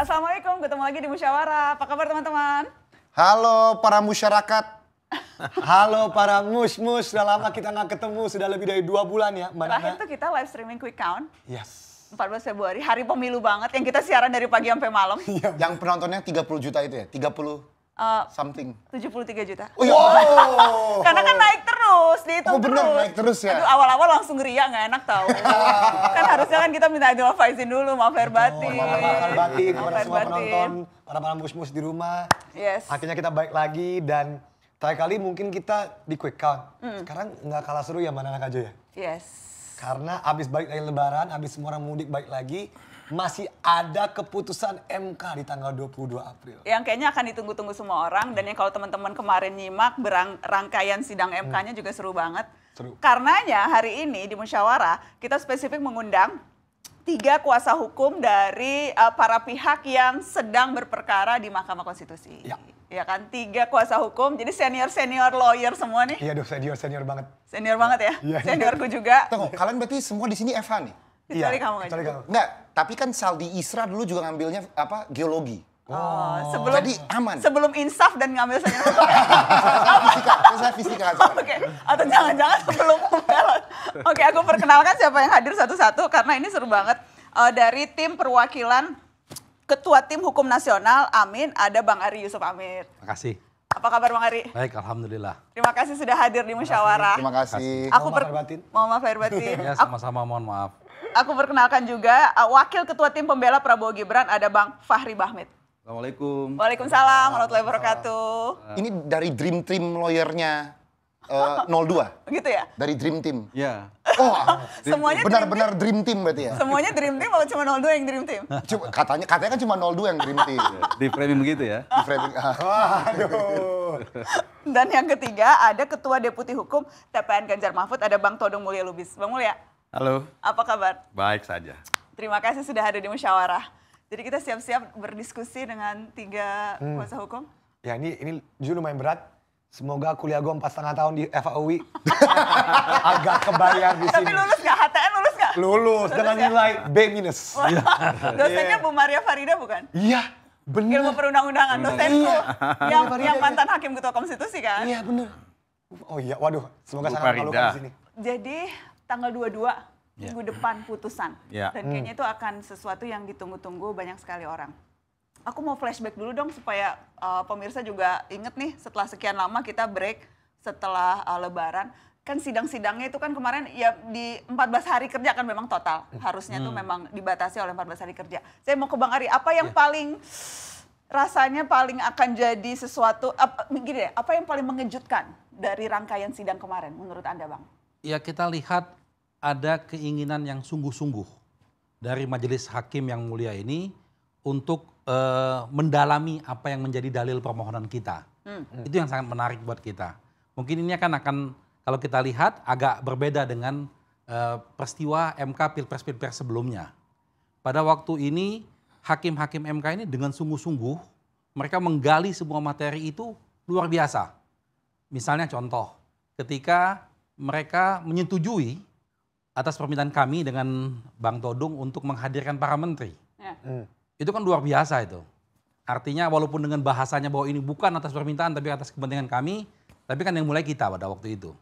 Assalamualaikum, ketemu lagi di Musyawarah. Apa kabar teman-teman? Halo para masyarakat. Halo para mus-mus, sudah lama kita nggak ketemu, sudah lebih dari dua bulan ya Mana Terakhir tuh kita live streaming Quick Count. Yes. 14 Februari, hari pemilu banget yang kita siaran dari pagi sampai malam. Iya. yang penontonnya 30 juta itu ya? 30 Uh, something. 73 juta. Oh, iya. wow. Karena kan naik terus, dihitung oh, benar. naik terus ya. awal-awal langsung ria nggak enak tau. kan harusnya kan kita minta adil faizin dulu, maaf lahir batin. Oh, maaf lahir batin, kepada semua penonton, para malam mus-mus di rumah. Yes. Akhirnya kita baik lagi dan Tadi kali mungkin kita di quick count. Mm. Sekarang nggak kalah seru ya mana anak aja ya? Yes. Karena abis balik dari lebaran, abis semua orang mudik baik lagi, masih ada keputusan MK di tanggal 22 April. Yang kayaknya akan ditunggu-tunggu semua orang dan yang kalau teman-teman kemarin nyimak berang, rangkaian sidang MK-nya juga seru banget. Seru. Karenanya hari ini di musyawarah kita spesifik mengundang tiga kuasa hukum dari uh, para pihak yang sedang berperkara di Mahkamah Konstitusi. Ya. ya kan tiga kuasa hukum, jadi senior senior lawyer semua nih. Iya, senior senior banget. Senior banget ya. ya. Seniorku juga. Tunggu, kalian berarti semua di sini FH nih. Kecuali iya, kamu aja. Kecuali Enggak, tapi kan Saldi Isra dulu juga ngambilnya apa geologi. Oh, oh, sebelum jadi aman. Sebelum insaf dan ngambil saya fisika, saya fisika. Oke, okay. atau jangan-jangan sebelum Oke, okay, aku perkenalkan siapa yang hadir satu-satu karena ini seru banget. Uh, dari tim perwakilan Ketua Tim Hukum Nasional Amin ada Bang Ari Yusuf Amir. terima kasih Apa kabar Bang Ari? Baik, alhamdulillah. Terima kasih sudah hadir di musyawarah. Terima kasih. Aku mohon maaf lahir batin. Mohon maaf lahir batin. ya, sama-sama mohon maaf aku perkenalkan juga uh, Wakil Ketua Tim Pembela Prabowo Gibran ada Bang Fahri Bahmit. Assalamualaikum. Waalaikumsalam warahmatullahi wabarakatuh. Ini dari dream team lawyernya uh, 02. Gitu ya? Dari dream team. Iya. Yeah. Oh, ah. semuanya benar-benar dream, team berarti ya. Semuanya dream team atau cuma 02 yang dream team? Cuma, katanya katanya kan cuma 02 yang dream team. Di framing begitu ya. Di framing. Ah. Aduh. Dan yang ketiga ada Ketua Deputi Hukum TPN Ganjar Mahfud ada Bang Todong Mulia Lubis. Bang Mulia, Halo. Apa kabar? Baik saja. Terima kasih sudah hadir di musyawarah. Jadi kita siap-siap berdiskusi dengan tiga hmm. kuasa hukum. Ya ini ini juga lumayan berat. Semoga kuliah gue empat setengah tahun di FAUI agak kebayar di Tapi sini. Tapi lulus gak? HTN lulus gak? Lulus, lulus dengan ya? nilai B minus. Iya. Dosennya Bu Maria Farida bukan? Iya. Bener. Ilmu perundang-undangan dosenku iya. yang, yang mantan hakim ketua konstitusi kan? Iya bener. Oh iya, waduh, semoga Bu sangat malu di sini. Jadi tanggal 22 yeah. minggu depan putusan. Yeah. Dan hmm. kayaknya itu akan sesuatu yang ditunggu-tunggu banyak sekali orang. Aku mau flashback dulu dong supaya uh, pemirsa juga inget nih setelah sekian lama kita break setelah uh, lebaran kan sidang-sidangnya itu kan kemarin ya di 14 hari kerja kan memang total harusnya hmm. tuh memang dibatasi oleh 14 hari kerja. Saya mau ke Bang Ari, apa yang yeah. paling rasanya paling akan jadi sesuatu ap, gini deh, apa yang paling mengejutkan dari rangkaian sidang kemarin menurut Anda, Bang? Ya kita lihat ada keinginan yang sungguh-sungguh dari majelis hakim yang mulia ini untuk uh, mendalami apa yang menjadi dalil permohonan kita. Hmm. hmm. Itu yang sangat menarik buat kita. Mungkin ini akan akan kalau kita lihat agak berbeda dengan uh, peristiwa MK pilpres-pilpres sebelumnya. Pada waktu ini hakim-hakim MK ini dengan sungguh-sungguh mereka menggali semua materi itu luar biasa. Misalnya contoh, ketika mereka menyetujui atas permintaan kami dengan Bang Todung untuk menghadirkan para menteri. Ya. Hmm. Itu kan luar biasa itu. Artinya walaupun dengan bahasanya bahwa ini bukan atas permintaan tapi atas kepentingan kami, tapi kan yang mulai kita pada waktu itu.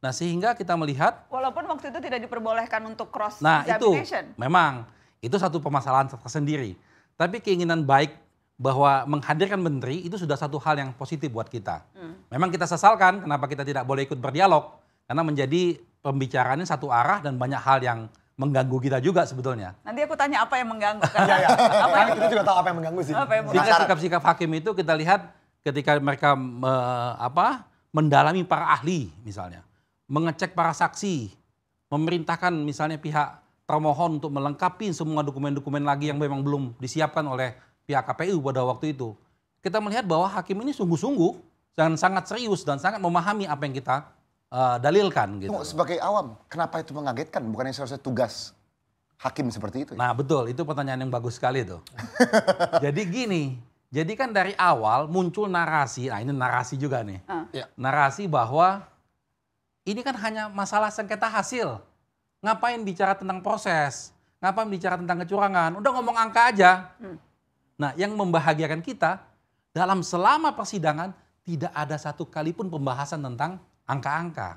Nah sehingga kita melihat. Walaupun waktu itu tidak diperbolehkan untuk cross nah, examination. Nah itu memang itu satu permasalahan tersendiri. Tapi keinginan baik bahwa menghadirkan menteri itu sudah satu hal yang positif buat kita. Hmm. Memang kita sesalkan kenapa kita tidak boleh ikut berdialog karena menjadi pembicaraannya satu arah dan banyak hal yang mengganggu kita juga sebetulnya. Nanti aku tanya apa yang mengganggu. Kan? Iya, iya. Apa yang... kita juga tahu apa yang mengganggu sih. Apa yang mengganggu. sikap-sikap hakim itu kita lihat ketika mereka me, apa mendalami para ahli misalnya, mengecek para saksi, memerintahkan misalnya pihak termohon untuk melengkapi semua dokumen-dokumen lagi yang memang belum disiapkan oleh pihak KPU pada waktu itu. Kita melihat bahwa hakim ini sungguh-sungguh dan sangat serius dan sangat memahami apa yang kita uh, dalilkan gitu. Sebagai awam, kenapa itu mengagetkan? bukan yang seharusnya tugas hakim seperti itu? Ya? Nah betul, itu pertanyaan yang bagus sekali tuh. jadi gini, jadi kan dari awal muncul narasi, nah ini narasi juga nih. Uh. Narasi bahwa ini kan hanya masalah sengketa hasil. Ngapain bicara tentang proses? Ngapain bicara tentang kecurangan? Udah ngomong angka aja. Hmm. Nah yang membahagiakan kita, dalam selama persidangan tidak ada satu kali pun pembahasan tentang angka-angka.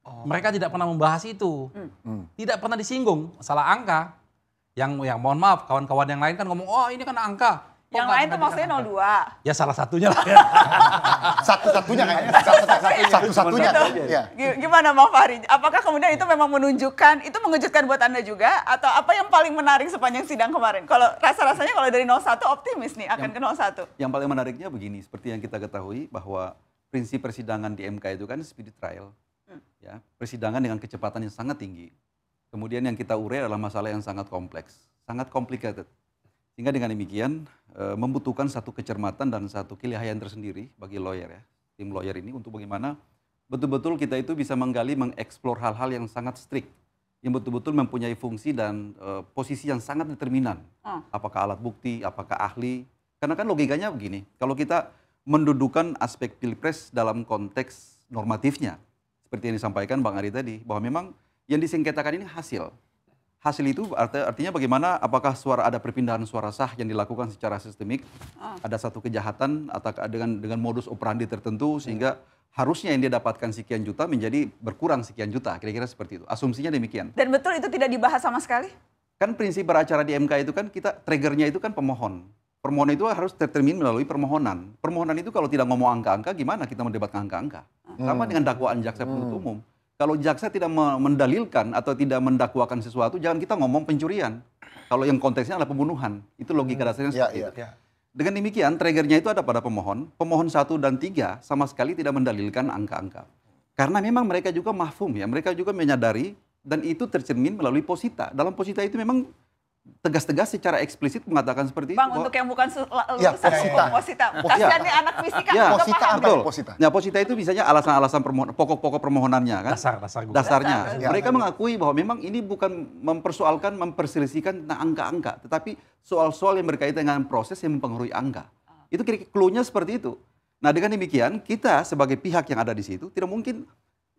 Oh. Mereka tidak pernah membahas itu. Hmm. hmm. Tidak pernah disinggung salah angka. Yang yang mohon maaf kawan-kawan yang lain kan ngomong, "Oh, ini kan angka." Kok oh, yang lain tuh maksudnya 02. Ya salah satunya lah. Satu-satunya kayaknya. Satu-satunya. Ya. Gimana Mbak Fahri? Apakah kemudian itu memang menunjukkan, itu mengejutkan buat Anda juga? Atau apa yang paling menarik sepanjang sidang kemarin? Kalau rasa-rasanya kalau dari 01 optimis nih akan yang, ke 01. Yang paling menariknya begini, seperti yang kita ketahui bahwa prinsip persidangan di MK itu kan speedy trial. Hmm. Ya, persidangan dengan kecepatan yang sangat tinggi. Kemudian yang kita urai adalah masalah yang sangat kompleks, sangat complicated. Sehingga dengan demikian e, membutuhkan satu kecermatan dan satu kelihayan tersendiri bagi lawyer ya, tim lawyer ini untuk bagaimana betul-betul kita itu bisa menggali, mengeksplor hal-hal yang sangat strict yang betul-betul mempunyai fungsi dan e, posisi yang sangat determinan. Hmm. Apakah alat bukti, apakah ahli. Karena kan logikanya begini, kalau kita mendudukan aspek pilpres dalam konteks normatifnya. Seperti yang disampaikan Bang Ari tadi, bahwa memang yang disengketakan ini hasil. Hasil itu artinya bagaimana apakah suara ada perpindahan suara sah yang dilakukan secara sistemik, ah. ada satu kejahatan atau dengan dengan modus operandi tertentu sehingga hmm harusnya yang dia dapatkan sekian juta menjadi berkurang sekian juta, kira-kira seperti itu. Asumsinya demikian. Dan betul itu tidak dibahas sama sekali? Kan prinsip beracara di MK itu kan kita triggernya itu kan pemohon. Permohonan itu harus tercermin melalui permohonan. Permohonan itu kalau tidak ngomong angka-angka, gimana kita mendebatkan angka-angka? Hmm. Sama dengan dakwaan jaksa penuntut hmm. umum. Kalau jaksa tidak mendalilkan atau tidak mendakwakan sesuatu, jangan kita ngomong pencurian. Kalau yang konteksnya adalah pembunuhan, itu logika hmm. dasarnya ya, seperti ya, itu. Ya. Dengan demikian, triggernya itu ada pada pemohon. Pemohon satu dan tiga sama sekali tidak mendalilkan angka-angka. Karena memang mereka juga mahfum ya, mereka juga menyadari dan itu tercermin melalui posita. Dalam posita itu memang tegas-tegas secara eksplisit mengatakan seperti Bang, itu. Bang, untuk yang bukan ya, posita. posita. Kasihan nih anak fisika, ya, posita paham. Betul. Posita. Nah, posita itu biasanya alasan-alasan permohon, pokok-pokok permohonannya kan. Dasar, dasar. Gue. Dasarnya. Dasar. Mereka mengakui bahwa memang ini bukan mempersoalkan, memperselisihkan tentang angka-angka. Tetapi soal-soal yang berkaitan dengan proses yang mempengaruhi angka. Ah. Itu kira-kira nya seperti itu. Nah, dengan demikian, kita sebagai pihak yang ada di situ tidak mungkin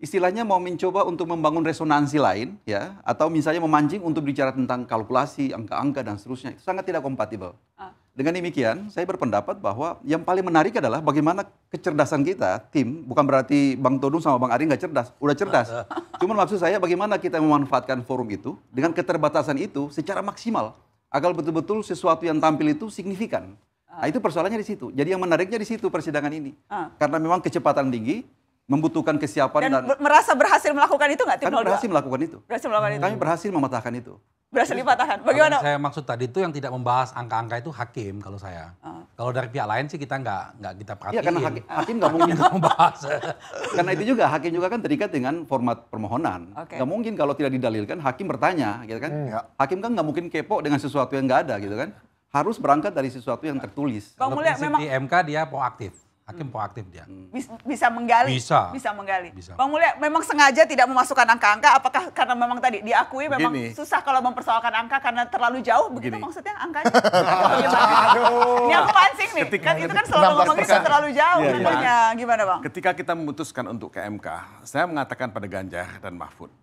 istilahnya mau mencoba untuk membangun resonansi lain ya atau misalnya memancing untuk bicara tentang kalkulasi angka-angka dan seterusnya itu sangat tidak kompatibel. Ah. Dengan demikian saya berpendapat bahwa yang paling menarik adalah bagaimana kecerdasan kita tim bukan berarti Bang Todung sama Bang Ari nggak cerdas, udah cerdas. Cuman maksud saya bagaimana kita memanfaatkan forum itu dengan keterbatasan itu secara maksimal agar betul-betul sesuatu yang tampil itu signifikan. Ah. Nah itu persoalannya di situ. Jadi yang menariknya di situ persidangan ini. Ah. Karena memang kecepatan tinggi, membutuhkan kesiapan dan, dan merasa berhasil melakukan itu nggak tim Kami berhasil melakukan itu. Berhasil melakukan itu. Kami berhasil mematahkan itu. Berhasil dipatahkan. Bagaimana? Kalau saya maksud tadi itu yang tidak membahas angka-angka itu hakim kalau saya. Uh. Kalau dari pihak lain sih kita nggak nggak kita perhatiin. Iya karena hakim, hakim nggak mungkin nggak membahas. karena itu juga hakim juga kan terikat dengan format permohonan. Okay. Gak mungkin kalau tidak didalilkan hakim bertanya, gitu kan? Hmm. Ya. Hakim kan nggak mungkin kepo dengan sesuatu yang nggak ada, gitu kan? Harus berangkat dari sesuatu yang tertulis. Bang Mulia memang di MK dia proaktif. Hakim hmm. proaktif dia. Hmm. Bisa, menggali. Bisa. Bisa menggali. Bisa. Bang Mulya memang sengaja tidak memasukkan angka-angka apakah karena memang tadi diakui Begini. memang susah kalau mempersoalkan angka karena terlalu jauh begitu Begini. maksudnya angkanya. Aduh. Ini aku pancing nih. Ketika kan itu kan selalu ngomongin terlalu jauh iya, iya. Gimana Bang? Ketika kita memutuskan untuk ke MK, saya mengatakan pada Ganjar dan Mahfud,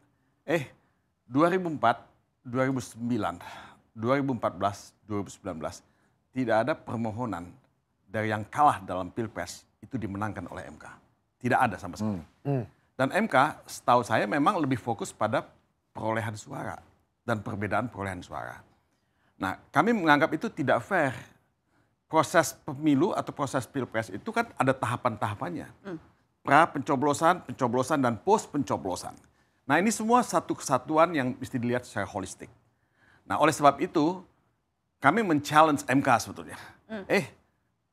eh 2004, 2009, 2014, 2019 tidak ada permohonan dari yang kalah dalam pilpres itu dimenangkan oleh MK. Tidak ada sama sekali. Hmm. Hmm. Dan MK setahu saya memang lebih fokus pada perolehan suara dan perbedaan perolehan suara. Nah, kami menganggap itu tidak fair. Proses pemilu atau proses pilpres itu kan ada tahapan-tahapannya. Hmm. Pra pencoblosan, pencoblosan, dan post pencoblosan. Nah, ini semua satu kesatuan yang mesti dilihat secara holistik. Nah, oleh sebab itu, kami men-challenge MK sebetulnya. Hmm. Eh,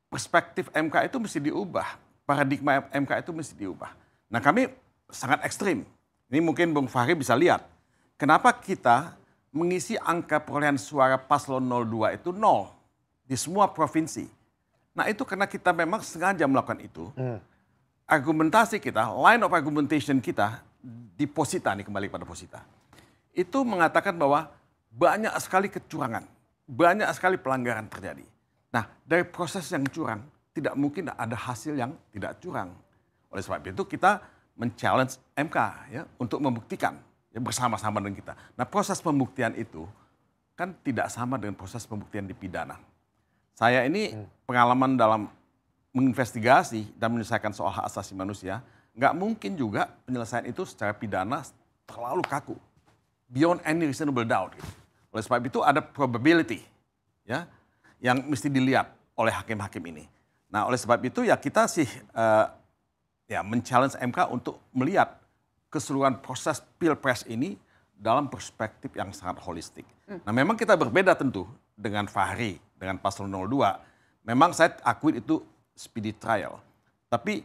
perspektif MK itu mesti diubah. Paradigma MK itu mesti diubah. Nah kami sangat ekstrim. Ini mungkin Bung Fahri bisa lihat. Kenapa kita mengisi angka perolehan suara paslon 02 itu nol di semua provinsi. Nah itu karena kita memang sengaja melakukan itu. Hmm. Argumentasi kita, line of argumentation kita di Posita nih kembali pada Posita. Itu mengatakan bahwa banyak sekali kecurangan, banyak sekali pelanggaran terjadi. Nah, dari proses yang curang, tidak mungkin ada hasil yang tidak curang. Oleh sebab itu kita men-challenge MK ya, untuk membuktikan ya, bersama-sama dengan kita. Nah, proses pembuktian itu kan tidak sama dengan proses pembuktian di pidana. Saya ini hmm. pengalaman dalam menginvestigasi dan menyelesaikan soal hak asasi manusia, nggak mungkin juga penyelesaian itu secara pidana terlalu kaku. Beyond any reasonable doubt. Gitu. Oleh sebab itu ada probability. ya yang mesti dilihat oleh hakim-hakim ini. Nah, oleh sebab itu ya kita sih uh, ya men-challenge MK untuk melihat keseluruhan proses Pilpres ini dalam perspektif yang sangat holistik. Hmm. Nah, memang kita berbeda tentu dengan Fahri, dengan paslon 02. Memang saya akui itu speedy trial. Tapi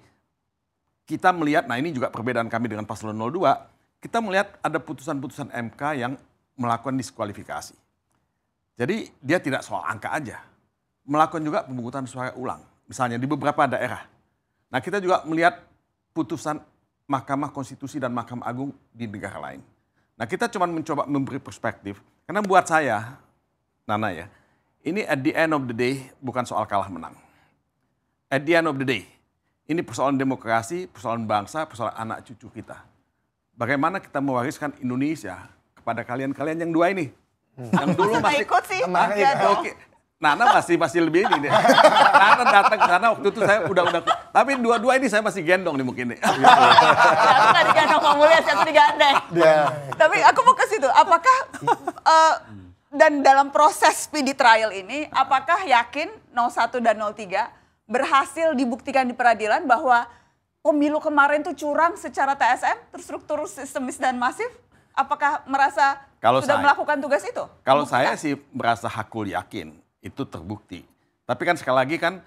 kita melihat, nah ini juga perbedaan kami dengan paslon 02, kita melihat ada putusan-putusan MK yang melakukan diskualifikasi. Jadi dia tidak soal angka aja. Melakukan juga pemungutan suara ulang. Misalnya di beberapa daerah. Nah kita juga melihat putusan Mahkamah Konstitusi dan Mahkamah Agung di negara lain. Nah kita cuma mencoba memberi perspektif. Karena buat saya, Nana ya, ini at the end of the day bukan soal kalah menang. At the end of the day, ini persoalan demokrasi, persoalan bangsa, persoalan anak cucu kita. Bagaimana kita mewariskan Indonesia kepada kalian-kalian yang dua ini, yang dulu masih ikut sih. Ya, oke. Nana masih masih lebih ini deh. Nana datang ke sana waktu itu saya udah udah tapi dua-dua ini saya masih gendong nih mungkin nih. Iya, iya. aku nggak digendong Pak Mulya, aku digandeng. Iya. Tapi aku mau ke situ. Apakah uh, dan dalam proses PD trial ini, apakah yakin 01 dan 03 berhasil dibuktikan di peradilan bahwa pemilu kemarin tuh curang secara TSM, terstruktur sistemis dan masif? apakah merasa kalau sudah saya, melakukan tugas itu? Kalau Bukan. saya sih merasa hakul yakin itu terbukti. Tapi kan sekali lagi kan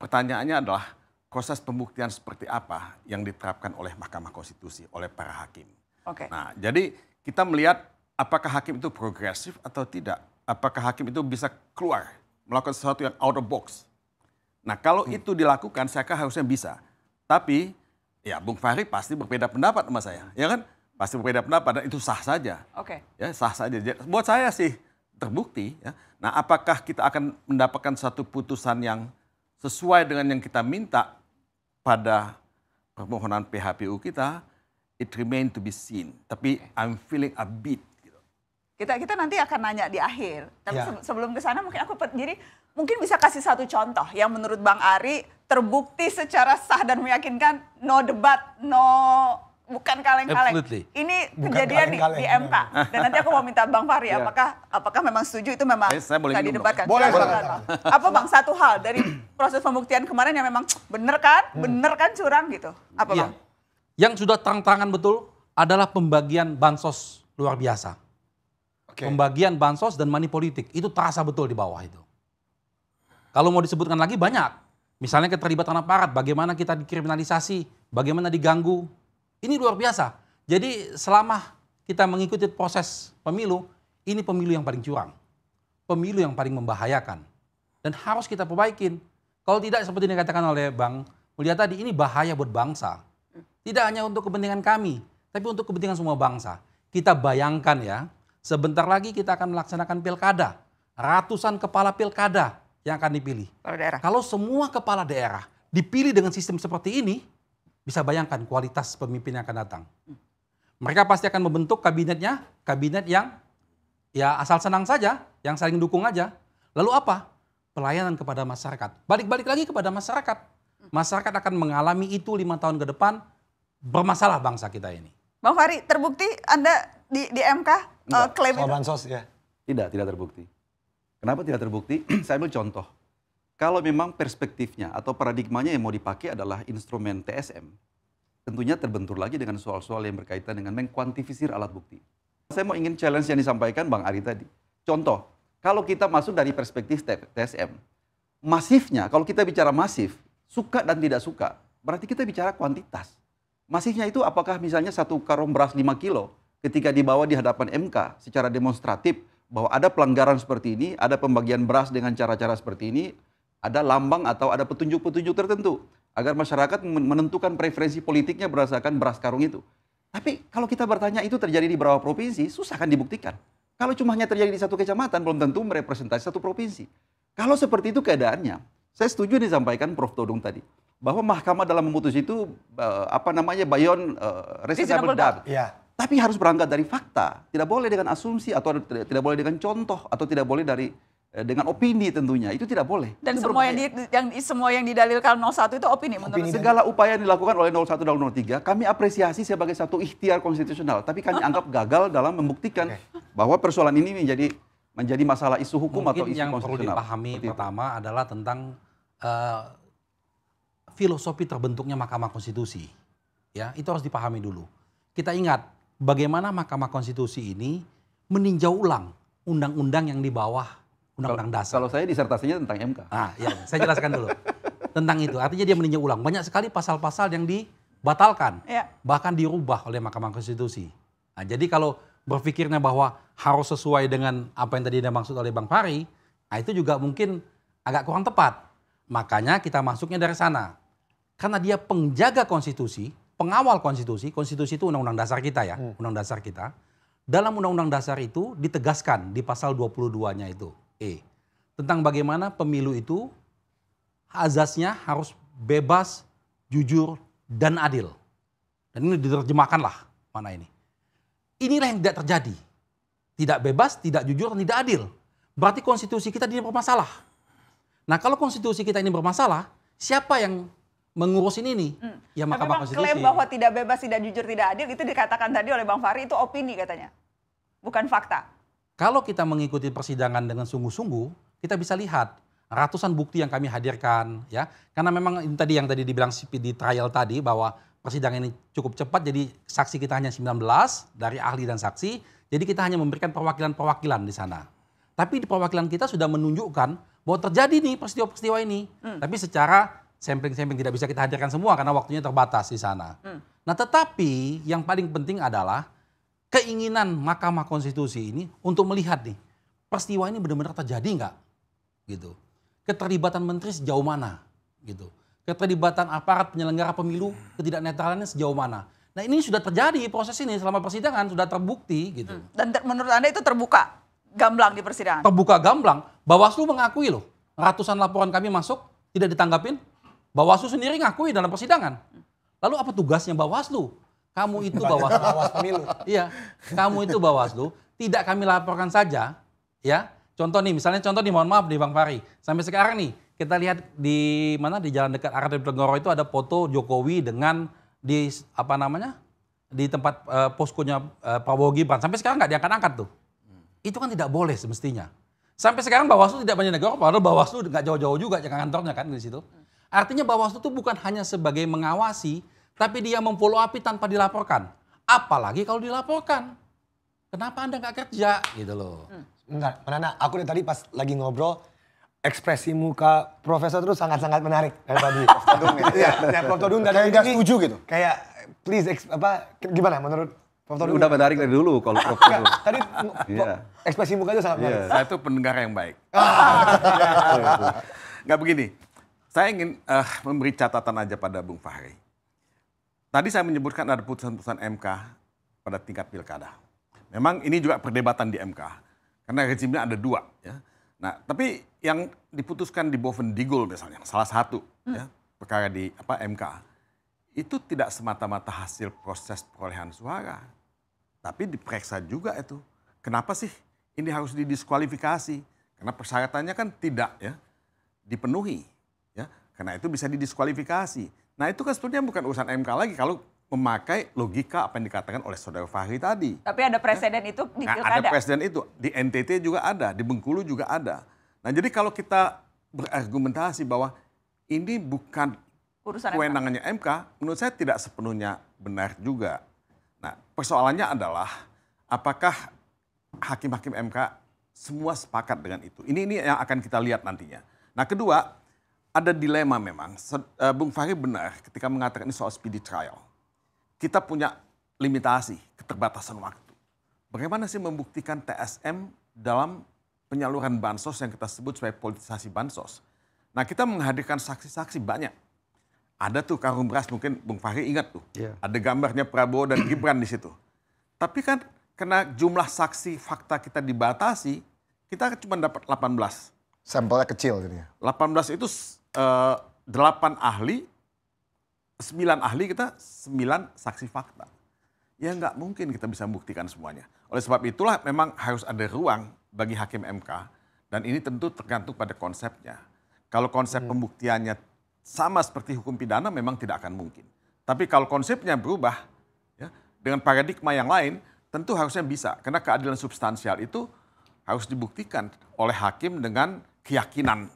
pertanyaannya adalah proses pembuktian seperti apa yang diterapkan oleh Mahkamah Konstitusi oleh para hakim. Oke. Okay. Nah, jadi kita melihat apakah hakim itu progresif atau tidak? Apakah hakim itu bisa keluar melakukan sesuatu yang out of box? Nah, kalau hmm. itu dilakukan, saya harusnya bisa. Tapi ya Bung Fahri pasti berbeda pendapat sama saya, ya kan? pasti berbeda pendapat dan itu sah saja. Oke. Okay. Ya sah saja. Jadi, Buat saya sih terbukti. Ya. Nah, apakah kita akan mendapatkan satu putusan yang sesuai dengan yang kita minta pada permohonan PHPU kita? It remain to be seen. Tapi okay. I'm feeling a bit. Gitu. Kita kita nanti akan nanya di akhir. Tapi yeah. Ya. sebelum ke sana mungkin aku jadi mungkin bisa kasih satu contoh yang menurut Bang Ari terbukti secara sah dan meyakinkan no debat, no bukan kaleng-kaleng. Ini bukan kejadian kaleng -kaleng. di MK. Dan nanti aku mau minta Bang Fahri yeah. apakah apakah memang setuju itu memang eh, saya boleh didebatkan. Boleh, boleh. Apa Bang satu hal dari proses pembuktian kemarin yang memang bener kan? Hmm. Bener kan curang gitu. Apa yeah. Bang? Yang sudah terang-terangan betul adalah pembagian bansos luar biasa. Okay. Pembagian bansos dan money politik itu terasa betul di bawah itu. Kalau mau disebutkan lagi banyak. Misalnya keterlibatan aparat, bagaimana kita dikriminalisasi, bagaimana diganggu, ini luar biasa. Jadi selama kita mengikuti proses pemilu, ini pemilu yang paling curang. Pemilu yang paling membahayakan. Dan harus kita perbaikin. Kalau tidak seperti yang dikatakan oleh Bang Mulia tadi, ini bahaya buat bangsa. Tidak hanya untuk kepentingan kami, tapi untuk kepentingan semua bangsa. Kita bayangkan ya, sebentar lagi kita akan melaksanakan pilkada. Ratusan kepala pilkada yang akan dipilih. Kalau semua kepala daerah dipilih dengan sistem seperti ini, bisa bayangkan kualitas pemimpin yang akan datang. Hmm. Mereka pasti akan membentuk kabinetnya, kabinet yang ya asal senang saja, yang saling dukung aja. Lalu apa? Pelayanan kepada masyarakat. Balik-balik lagi kepada masyarakat. Hmm. Masyarakat akan mengalami itu lima tahun ke depan, bermasalah bangsa kita ini. Bang Fahri, terbukti Anda di, di MK eh, Enggak, uh, klaim itu? bansos ya? Tidak, tidak terbukti. Kenapa tidak terbukti? Saya ambil contoh. Kalau memang perspektifnya atau paradigmanya yang mau dipakai adalah instrumen TSM, tentunya terbentur lagi dengan soal-soal yang berkaitan dengan mengkuantifisir alat bukti. Saya mau ingin challenge yang disampaikan Bang Ari tadi. Contoh, kalau kita masuk dari perspektif TSM, masifnya, kalau kita bicara masif, suka dan tidak suka, berarti kita bicara kuantitas. Masifnya itu apakah misalnya satu karung beras 5 kilo, ketika dibawa di hadapan MK secara demonstratif, bahwa ada pelanggaran seperti ini, ada pembagian beras dengan cara-cara seperti ini, ada lambang atau ada petunjuk-petunjuk tertentu agar masyarakat menentukan preferensi politiknya berdasarkan beras karung itu. Tapi kalau kita bertanya itu terjadi di berapa provinsi, susah kan dibuktikan. Kalau cuma hanya terjadi di satu kecamatan, belum tentu merepresentasi satu provinsi. Kalau seperti itu keadaannya, saya setuju yang disampaikan Prof. Todung tadi bahwa mahkamah dalam memutus itu uh, apa namanya bayon uh, reasonable doubt. Ya. Tapi harus berangkat dari fakta, tidak boleh dengan asumsi atau tidak boleh dengan contoh atau tidak boleh dari Eh, dengan opini tentunya itu tidak boleh. Dan itu semua yang, di, yang semua yang didalilkan 01 itu opini, opini menurut segala upaya yang dilakukan oleh 01 dan 03 kami apresiasi sebagai satu ikhtiar konstitusional, tapi kami anggap gagal dalam membuktikan bahwa persoalan ini menjadi menjadi masalah isu hukum Mungkin atau isu yang konstitusional. yang perlu dipahami Seperti pertama itu. adalah tentang uh, filosofi terbentuknya Mahkamah Konstitusi. Ya, itu harus dipahami dulu. Kita ingat bagaimana Mahkamah Konstitusi ini meninjau ulang undang-undang yang di bawah Undang-Undang Dasar. Kalau saya disertasinya tentang MK. Ah, ya, saya jelaskan dulu tentang itu. Artinya dia meninjau ulang banyak sekali pasal-pasal yang dibatalkan, ya. bahkan dirubah oleh Mahkamah Konstitusi. Nah, jadi kalau berpikirnya bahwa harus sesuai dengan apa yang tadi dimaksud oleh Bang Fari, nah itu juga mungkin agak kurang tepat. Makanya kita masuknya dari sana. Karena dia penjaga konstitusi, pengawal konstitusi, konstitusi itu undang-undang dasar kita ya, hmm. undang undang dasar kita. Dalam undang-undang dasar itu ditegaskan di pasal 22-nya itu E. Tentang bagaimana pemilu itu azasnya harus bebas, jujur, dan adil. Dan ini diterjemahkanlah mana ini. Inilah yang tidak terjadi. Tidak bebas, tidak jujur, tidak adil. Berarti konstitusi kita ini bermasalah. Nah kalau konstitusi kita ini bermasalah, siapa yang mengurusin ini? Hmm. Ya nah, Mahkamah Konstitusi. klaim bahwa tidak bebas, tidak jujur, tidak adil itu dikatakan tadi oleh Bang Fahri itu opini katanya. Bukan fakta. Kalau kita mengikuti persidangan dengan sungguh-sungguh, kita bisa lihat ratusan bukti yang kami hadirkan ya. Karena memang ini tadi yang tadi dibilang di trial tadi bahwa persidangan ini cukup cepat jadi saksi kita hanya 19 dari ahli dan saksi. Jadi kita hanya memberikan perwakilan-perwakilan di sana. Tapi di perwakilan kita sudah menunjukkan bahwa terjadi nih peristiwa-peristiwa ini. Hmm. Tapi secara sampling-sampling tidak bisa kita hadirkan semua karena waktunya terbatas di sana. Hmm. Nah, tetapi yang paling penting adalah keinginan Mahkamah Konstitusi ini untuk melihat nih peristiwa ini benar-benar terjadi nggak gitu keterlibatan menteri sejauh mana gitu keterlibatan aparat penyelenggara pemilu ketidaknetralannya sejauh mana nah ini sudah terjadi proses ini selama persidangan sudah terbukti gitu hmm. dan menurut anda itu terbuka gamblang di persidangan terbuka gamblang Bawaslu mengakui loh ratusan laporan kami masuk tidak ditanggapin Bawaslu sendiri ngakui dalam persidangan hmm. lalu apa tugasnya Bawaslu kamu itu Bawaslu. pemilu. Iya, kamu itu Bawaslu. Tidak kami laporkan saja, ya. Contoh nih, misalnya contoh nih, mohon maaf nih Bang Fahri. Sampai sekarang nih, kita lihat di mana di jalan dekat Arah Tenggoro itu ada foto Jokowi dengan di apa namanya di tempat uh, poskonya uh, Prabowo Gibran. Sampai sekarang nggak diangkat-angkat tuh. Itu kan tidak boleh semestinya. Sampai sekarang Bawaslu tidak banyak negara, padahal Bawaslu nggak jauh-jauh juga jangan kantornya kan di situ. Artinya Bawaslu itu bukan hanya sebagai mengawasi, tapi dia memfollow api tanpa dilaporkan. Apalagi kalau dilaporkan. Kenapa Anda nggak kerja gitu loh. Hmm. Bentar, Manana, aku dari tadi pas lagi ngobrol, ekspresi muka profesor terus sangat-sangat menarik dari tadi. Foto dulu. ya? Iya, iya. iya, Prof Todung Kayak setuju gitu? Kayak, please, apa, gimana menurut Prof Todung? Udah menarik dari dulu kalau Prof Todung. tadi iya. ekspresi muka itu sangat menarik. Saya tuh pendengar yang baik. Ah. nggak begini, saya ingin uh, memberi catatan aja pada Bung Fahri. Tadi saya menyebutkan ada putusan-putusan MK pada tingkat pilkada. Memang ini juga perdebatan di MK. Karena rezimnya ada dua. Ya. Nah, tapi yang diputuskan di Boven Digul misalnya, salah satu hmm. ya, perkara di apa MK, itu tidak semata-mata hasil proses perolehan suara. Tapi diperiksa juga itu. Kenapa sih ini harus didiskualifikasi? Karena persyaratannya kan tidak ya dipenuhi. Ya, karena itu bisa didiskualifikasi. Nah itu kan sebetulnya bukan urusan MK lagi kalau memakai logika apa yang dikatakan oleh saudara Fahri tadi. Tapi ada presiden ya? itu di nah, Ada presiden itu di NTT juga ada, di Bengkulu juga ada. Nah jadi kalau kita berargumentasi bahwa ini bukan urusan kewenangannya MK. MK, menurut saya tidak sepenuhnya benar juga. Nah persoalannya adalah apakah hakim-hakim MK semua sepakat dengan itu. Ini ini yang akan kita lihat nantinya. Nah kedua ada dilema memang. Eh, Bung Fahri benar ketika mengatakan ini soal speedy trial. Kita punya limitasi, keterbatasan waktu. Bagaimana sih membuktikan TSM dalam penyaluran bansos yang kita sebut sebagai politisasi bansos? Nah kita menghadirkan saksi-saksi banyak. Ada tuh karung Beras mungkin Bung Fahri ingat tuh. Yeah. Ada gambarnya Prabowo dan Gibran di situ. Tapi kan karena jumlah saksi fakta kita dibatasi, kita cuma dapat 18. Sampelnya kecil jadinya. 18 itu Eh, delapan ahli, sembilan ahli kita, sembilan saksi fakta. Ya nggak mungkin kita bisa membuktikan semuanya. Oleh sebab itulah memang harus ada ruang bagi hakim MK dan ini tentu tergantung pada konsepnya. Kalau konsep hmm. pembuktiannya sama seperti hukum pidana memang tidak akan mungkin. Tapi kalau konsepnya berubah ya, dengan paradigma yang lain tentu harusnya bisa karena keadilan substansial itu harus dibuktikan oleh hakim dengan keyakinan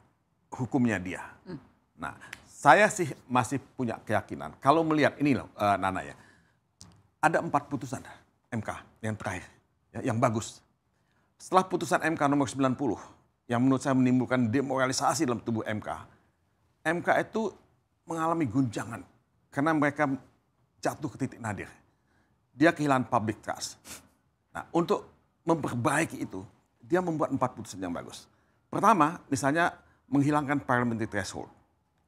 hukumnya dia. Hmm. Nah, saya sih masih punya keyakinan. Kalau melihat ini loh, uh, Nana ya, ada empat putusan MK yang terakhir, ya, yang bagus. Setelah putusan MK nomor 90, yang menurut saya menimbulkan demoralisasi dalam tubuh MK, MK itu mengalami guncangan karena mereka jatuh ke titik nadir. Dia kehilangan public trust. Nah, untuk memperbaiki itu, dia membuat empat putusan yang bagus. Pertama, misalnya menghilangkan parliamentary threshold.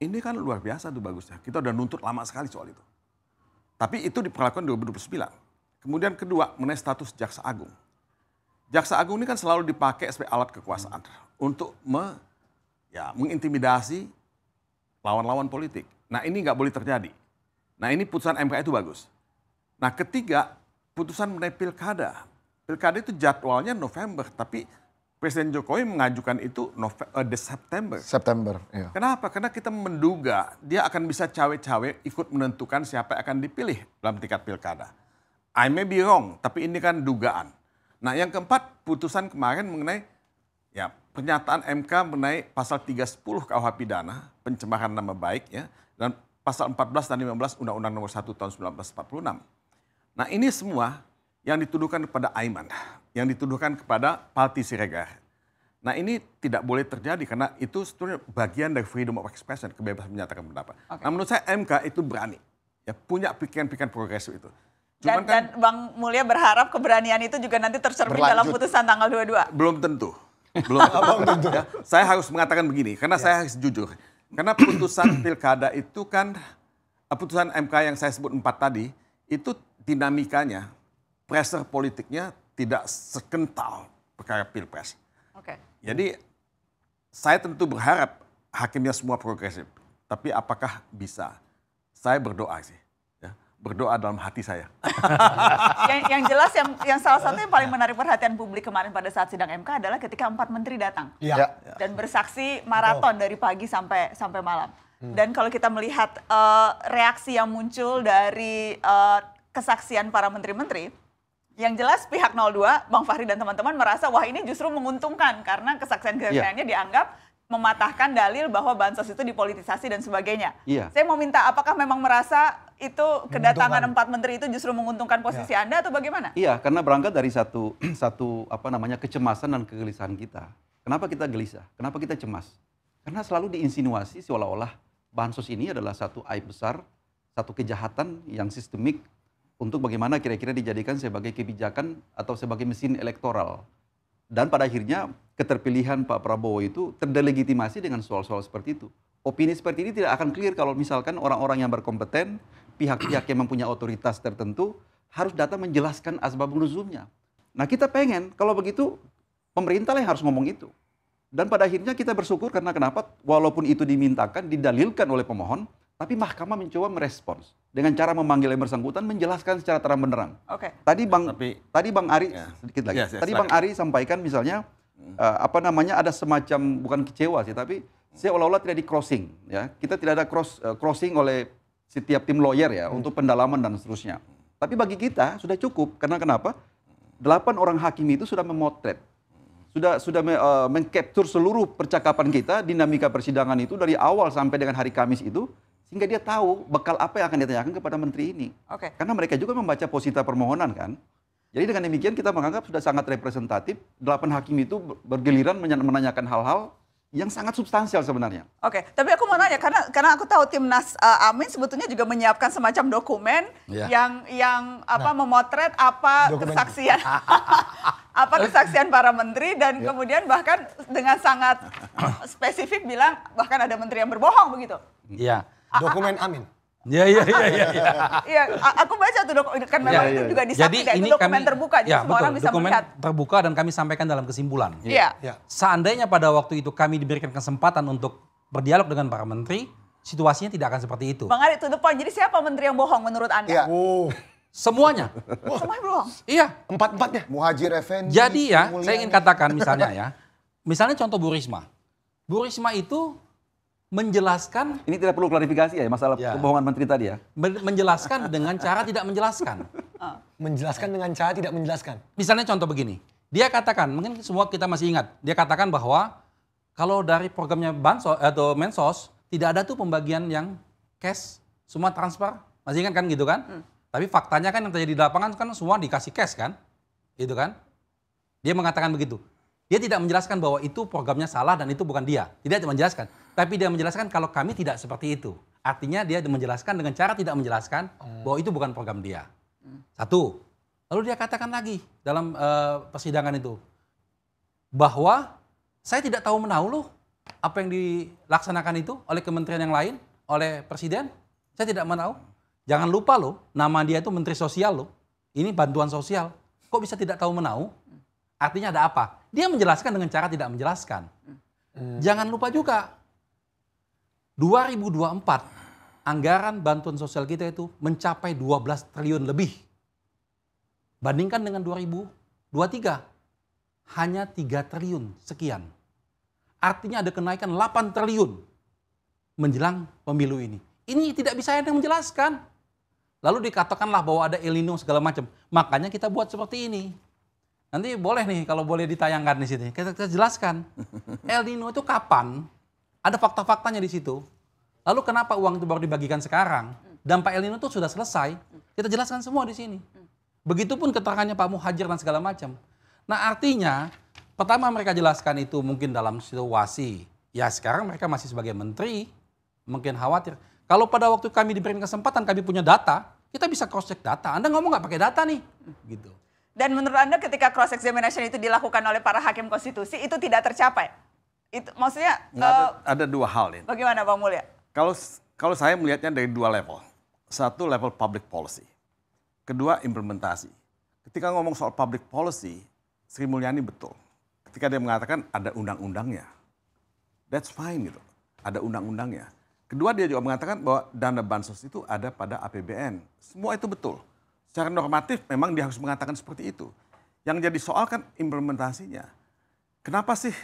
Ini kan luar biasa tuh bagusnya. Kita udah nuntut lama sekali soal itu. Tapi itu diperlakukan 2029. Kemudian kedua, mengenai status Jaksa Agung. Jaksa Agung ini kan selalu dipakai sebagai alat kekuasaan untuk me, ya, mengintimidasi lawan-lawan politik. Nah ini nggak boleh terjadi. Nah ini putusan MK itu bagus. Nah ketiga, putusan mengenai pilkada. Pilkada itu jadwalnya November, tapi Presiden Jokowi mengajukan itu November, uh, September. September. Iya. Kenapa? Karena kita menduga dia akan bisa cawe-cawe ikut menentukan siapa yang akan dipilih dalam tingkat pilkada. I may be wrong, tapi ini kan dugaan. Nah, yang keempat putusan kemarin mengenai ya pernyataan MK mengenai pasal 310 KUH pidana pencemaran nama baik ya dan pasal 14 dan 15 Undang-Undang Nomor 1 tahun 1946. Nah, ini semua yang dituduhkan kepada Aiman yang dituduhkan kepada Palti Siregar. Nah ini tidak boleh terjadi karena itu sebetulnya bagian dari freedom of expression, kebebasan menyatakan pendapat. Okay. Nah menurut saya MK itu berani, ya punya pikiran-pikiran progresif itu. Cuman dan, kan, dan Bang Mulya berharap keberanian itu juga nanti tercermin berlanjut. dalam putusan tanggal 22? Belum tentu. Belum tentu. ya, saya harus mengatakan begini, karena ya. saya harus jujur. Karena putusan pilkada itu kan, eh, putusan MK yang saya sebut empat tadi, itu dinamikanya, pressure politiknya tidak sekental perkara pilpres. Oke. Okay. Jadi saya tentu berharap hakimnya semua progresif, tapi apakah bisa? Saya berdoa sih, ya. berdoa dalam hati saya. yang, yang jelas yang, yang salah satu yang paling ya. menarik perhatian publik kemarin pada saat sidang MK adalah ketika empat menteri datang iya. ya. dan bersaksi maraton dari pagi sampai sampai malam. Hmm. Dan kalau kita melihat uh, reaksi yang muncul dari uh, kesaksian para menteri-menteri, yang jelas pihak 02 Bang Fahri dan teman-teman merasa wah ini justru menguntungkan karena kesaksian-kesaksiannya iya. yeah. dianggap mematahkan dalil bahwa bansos itu dipolitisasi dan sebagainya. Iya. Saya mau minta apakah memang merasa itu kedatangan empat menteri itu justru menguntungkan iya. posisi ya. Anda atau bagaimana? Iya, karena berangkat dari satu satu apa namanya kecemasan dan kegelisahan kita. Kenapa kita gelisah? Kenapa kita cemas? Karena selalu diinsinuasi seolah-olah bansos ini adalah satu aib besar, satu kejahatan yang sistemik untuk bagaimana kira-kira dijadikan sebagai kebijakan atau sebagai mesin elektoral. Dan pada akhirnya keterpilihan Pak Prabowo itu terdelegitimasi dengan soal-soal seperti itu. Opini seperti ini tidak akan clear kalau misalkan orang-orang yang berkompeten, pihak-pihak yang mempunyai otoritas tertentu harus datang menjelaskan asbabun nuzulnya. Nah kita pengen kalau begitu pemerintah yang harus ngomong itu. Dan pada akhirnya kita bersyukur karena kenapa walaupun itu dimintakan, didalilkan oleh pemohon, tapi mahkamah mencoba merespons dengan cara memanggil yang bersangkutan menjelaskan secara terang benderang. Oke. Okay. Tadi Bang Tapi, tadi Bang Ari ya. sedikit lagi. Ya, tadi silakan. Bang Ari sampaikan misalnya hmm. uh, apa namanya ada semacam bukan kecewa sih tapi saya olah-olah tidak di crossing ya. Kita tidak ada cross uh, crossing oleh setiap tim lawyer ya hmm. untuk pendalaman dan seterusnya. Tapi bagi kita sudah cukup karena kenapa? Delapan orang hakim itu sudah memotret sudah sudah uh, mengcapture seluruh percakapan kita dinamika persidangan itu dari awal sampai dengan hari Kamis itu sehingga dia tahu bekal apa yang akan ditanyakan kepada menteri ini. Okay. Karena mereka juga membaca posita permohonan kan. Jadi dengan demikian kita menganggap sudah sangat representatif. Delapan hakim itu bergiliran menanyakan hal-hal yang sangat substansial sebenarnya. Oke, okay. tapi aku mau nanya karena karena aku tahu timnas uh, Amin sebetulnya juga menyiapkan semacam dokumen yeah. yang yang apa nah, memotret apa dokumen. kesaksian apa kesaksian para menteri dan yeah. kemudian bahkan dengan sangat spesifik bilang bahkan ada menteri yang berbohong begitu. Iya. Yeah. Dokumen Amin. Ya, ya, ya, ya. ya. Iya, aku baca tuh dokumen, kan memang ya, ya, ya. itu juga ya. disampaikan. itu dokumen kami, terbuka, jadi ya, semua betul, orang bisa dokumen melihat. terbuka dan kami sampaikan dalam kesimpulan. Iya. Ya. ya. Seandainya pada waktu itu kami diberikan kesempatan untuk berdialog dengan para menteri, situasinya tidak akan seperti itu. Bang Ari, itu point. Jadi siapa menteri yang bohong menurut Anda? Iya. Oh. Semuanya. Semuanya bohong? Iya. Empat-empatnya. Muhajir Effendi. Jadi ya, saya ingin katakan misalnya ya, misalnya contoh Bu Risma. Bu Risma itu menjelaskan ini tidak perlu klarifikasi ya masalah ya. kebohongan menteri tadi ya menjelaskan dengan cara tidak menjelaskan ah. menjelaskan dengan cara tidak menjelaskan misalnya contoh begini dia katakan mungkin semua kita masih ingat dia katakan bahwa kalau dari programnya bansos atau mensos tidak ada tuh pembagian yang cash semua transfer masih ingat kan gitu kan hmm. tapi faktanya kan yang terjadi di lapangan kan semua dikasih cash kan gitu kan dia mengatakan begitu dia tidak menjelaskan bahwa itu programnya salah dan itu bukan dia. tidak menjelaskan. Tapi dia menjelaskan kalau kami tidak seperti itu. Artinya dia menjelaskan dengan cara tidak menjelaskan oh. bahwa itu bukan program dia. Satu. Lalu dia katakan lagi dalam uh, persidangan itu bahwa saya tidak tahu menahu loh apa yang dilaksanakan itu oleh kementerian yang lain, oleh presiden. Saya tidak menahu. Jangan lupa loh, nama dia itu menteri sosial loh. Ini bantuan sosial. Kok bisa tidak tahu menahu? Artinya ada apa? Dia menjelaskan dengan cara tidak menjelaskan. Hmm. Jangan lupa juga 2024 anggaran bantuan sosial kita itu mencapai 12 triliun lebih. Bandingkan dengan 2023 hanya 3 triliun sekian. Artinya ada kenaikan 8 triliun menjelang pemilu ini. Ini tidak bisa ada yang menjelaskan. Lalu dikatakanlah bahwa ada El segala macam. Makanya kita buat seperti ini. Nanti boleh nih kalau boleh ditayangkan di sini. Kita, kita jelaskan. El Nino itu kapan? Ada fakta-faktanya di situ. Lalu kenapa uang itu baru dibagikan sekarang? Dampak El Nino itu sudah selesai. Kita jelaskan semua di sini. Begitupun keterangannya Pak Muhajir dan segala macam. Nah artinya pertama mereka jelaskan itu mungkin dalam situasi. Ya sekarang mereka masih sebagai menteri, mungkin khawatir. Kalau pada waktu kami diberikan kesempatan, kami punya data, kita bisa cross check data. Anda ngomong nggak pakai data nih, gitu. Dan menurut Anda ketika cross examination itu dilakukan oleh para hakim konstitusi itu tidak tercapai? Itu maksudnya nah, uh, ada, eh, ada dua hal ini. Bagaimana Bang Mulya? Kalau kalau saya melihatnya dari dua level. Satu level public policy. Kedua implementasi. Ketika ngomong soal public policy, Sri Mulyani betul. Ketika dia mengatakan ada undang-undangnya. That's fine gitu. Ada undang-undangnya. Kedua dia juga mengatakan bahwa dana bansos itu ada pada APBN. Semua itu betul Secara normatif memang dia harus mengatakan seperti itu. Yang jadi soal kan implementasinya. Kenapa sih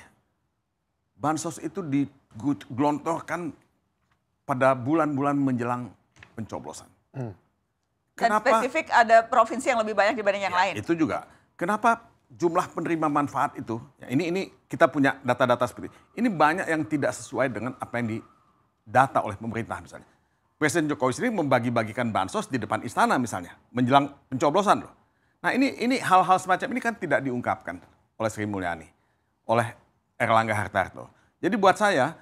bansos itu digelontorkan pada bulan-bulan menjelang pencoblosan? Hmm. Kenapa, Dan spesifik ada provinsi yang lebih banyak dibanding yang ya, lain. Itu juga. Kenapa jumlah penerima manfaat itu, ya ini ini kita punya data-data seperti ini. Ini banyak yang tidak sesuai dengan apa yang didata oleh pemerintah misalnya. Presiden Jokowi sendiri membagi-bagikan bansos di depan istana misalnya, menjelang pencoblosan loh. Nah ini ini hal-hal semacam ini kan tidak diungkapkan oleh Sri Mulyani, oleh Erlangga Hartarto. Jadi buat saya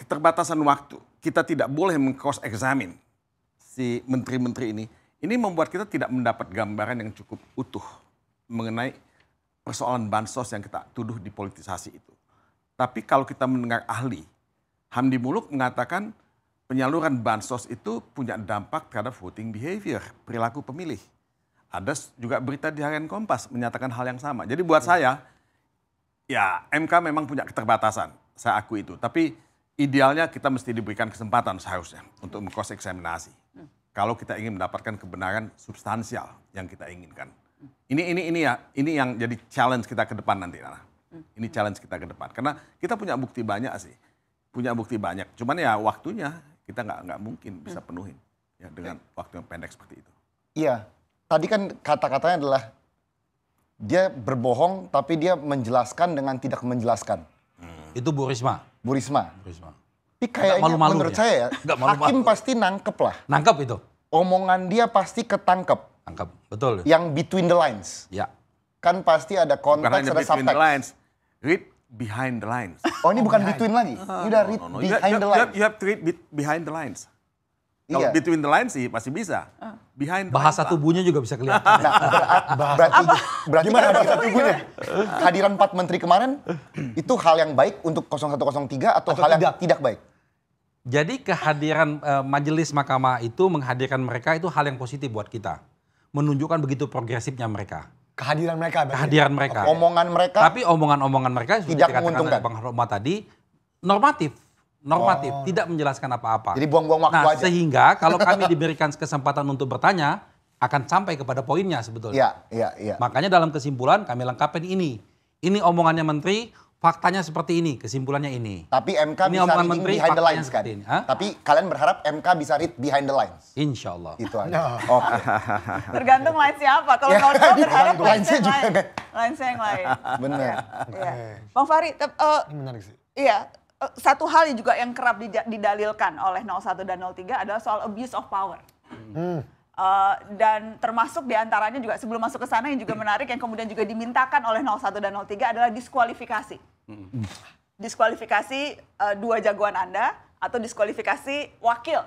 keterbatasan waktu, kita tidak boleh mengkos examine si menteri-menteri ini. Ini membuat kita tidak mendapat gambaran yang cukup utuh mengenai persoalan bansos yang kita tuduh dipolitisasi itu. Tapi kalau kita mendengar ahli, Hamdi Muluk mengatakan penyaluran bansos itu punya dampak terhadap voting behavior, perilaku pemilih. Ada juga berita di harian Kompas menyatakan hal yang sama. Jadi buat iya. saya, ya MK memang punya keterbatasan, saya akui itu. Tapi idealnya kita mesti diberikan kesempatan seharusnya untuk mengkos eksaminasi. Hmm. Kalau kita ingin mendapatkan kebenaran substansial yang kita inginkan. Ini ini ini ya, ini yang jadi challenge kita ke depan nanti, Nana. Hmm. Ini challenge kita ke depan. Karena kita punya bukti banyak sih. Punya bukti banyak. Cuman ya waktunya kita nggak nggak mungkin bisa hmm. penuhin ya dengan ya. waktu yang pendek seperti itu. Iya, tadi kan kata-katanya adalah dia berbohong tapi dia menjelaskan dengan tidak menjelaskan. Hmm. Itu Bu Risma. Bu Risma. Bu Risma. Tapi kayaknya malu -malu menurut ya? saya ya, malu -malu. hakim pasti nangkep lah. Nangkep itu. Omongan dia pasti ketangkep. Nangkep, betul. Yang between the lines. Ya. Kan pasti ada konteks, ada subtext. Between the lines. Read behind the lines. Oh ini bukan behind. between lagi, ini udah no, no, behind you, the lines. You have, you to read behind the lines. Kalau iya. between the lines sih masih bisa. Ah. Behind the bahasa lines, tubuhnya juga bisa kelihatan. Nah, nah berarti, berarti, berarti gimana kan bahasa tubuhnya? Hadiran empat menteri kemarin itu hal yang baik untuk 0103 atau, atau hal tidak. yang tidak baik? Jadi kehadiran uh, majelis mahkamah itu menghadirkan mereka itu hal yang positif buat kita. Menunjukkan begitu progresifnya mereka kehadiran mereka. Ya? Kehadiran mereka. Omongan mereka. Tapi omongan-omongan mereka tidak menguntungkan. Bang Roma tadi normatif, normatif, oh. tidak menjelaskan apa-apa. Jadi buang-buang waktu nah, aja. sehingga kalau kami diberikan kesempatan untuk bertanya akan sampai kepada poinnya sebetulnya. ya, ya, ya. Makanya dalam kesimpulan kami lengkapin ini. Ini omongannya menteri, faktanya seperti ini, kesimpulannya ini. Tapi MK ini kan? bisa read behind the lines kan? Ini. Tapi kalian berharap MK bisa read behind the lines? Insya Allah. Itu aja. No. Nah. Oke. Okay. Tergantung line siapa. Kalau yeah. Kalau berharap lain saya lain. Line yang lain. Benar. Iya. Okay. Bang Fahri, uh, ini menarik sih. Iya, uh, satu hal juga yang kerap didalilkan oleh 01 dan 03 adalah soal abuse of power. Hmm. Eh, dan termasuk diantaranya juga sebelum masuk ke sana yang juga menarik yang kemudian juga dimintakan oleh 01 dan 03 adalah diskualifikasi. Diskualifikasi uh, dua jagoan Anda atau diskualifikasi wakil,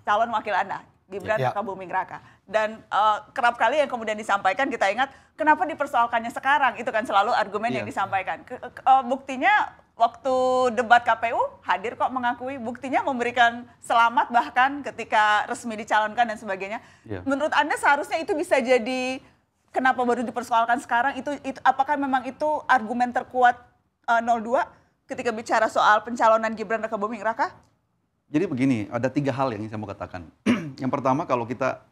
calon wakil Anda. Gibran ya. Buming Raka. Dan uh, kerap kali yang kemudian disampaikan kita ingat kenapa dipersoalkannya sekarang itu kan selalu argumen ya. yang iya. disampaikan. Ke, uh, buktinya waktu debat KPU hadir kok mengakui buktinya memberikan selamat bahkan ketika resmi dicalonkan dan sebagainya. Yeah. Menurut Anda seharusnya itu bisa jadi kenapa baru dipersoalkan sekarang itu, itu apakah memang itu argumen terkuat uh, eh, 02 ketika bicara soal pencalonan Gibran Raka Buming Raka? Jadi begini, ada tiga hal yang saya mau katakan. yang pertama kalau kita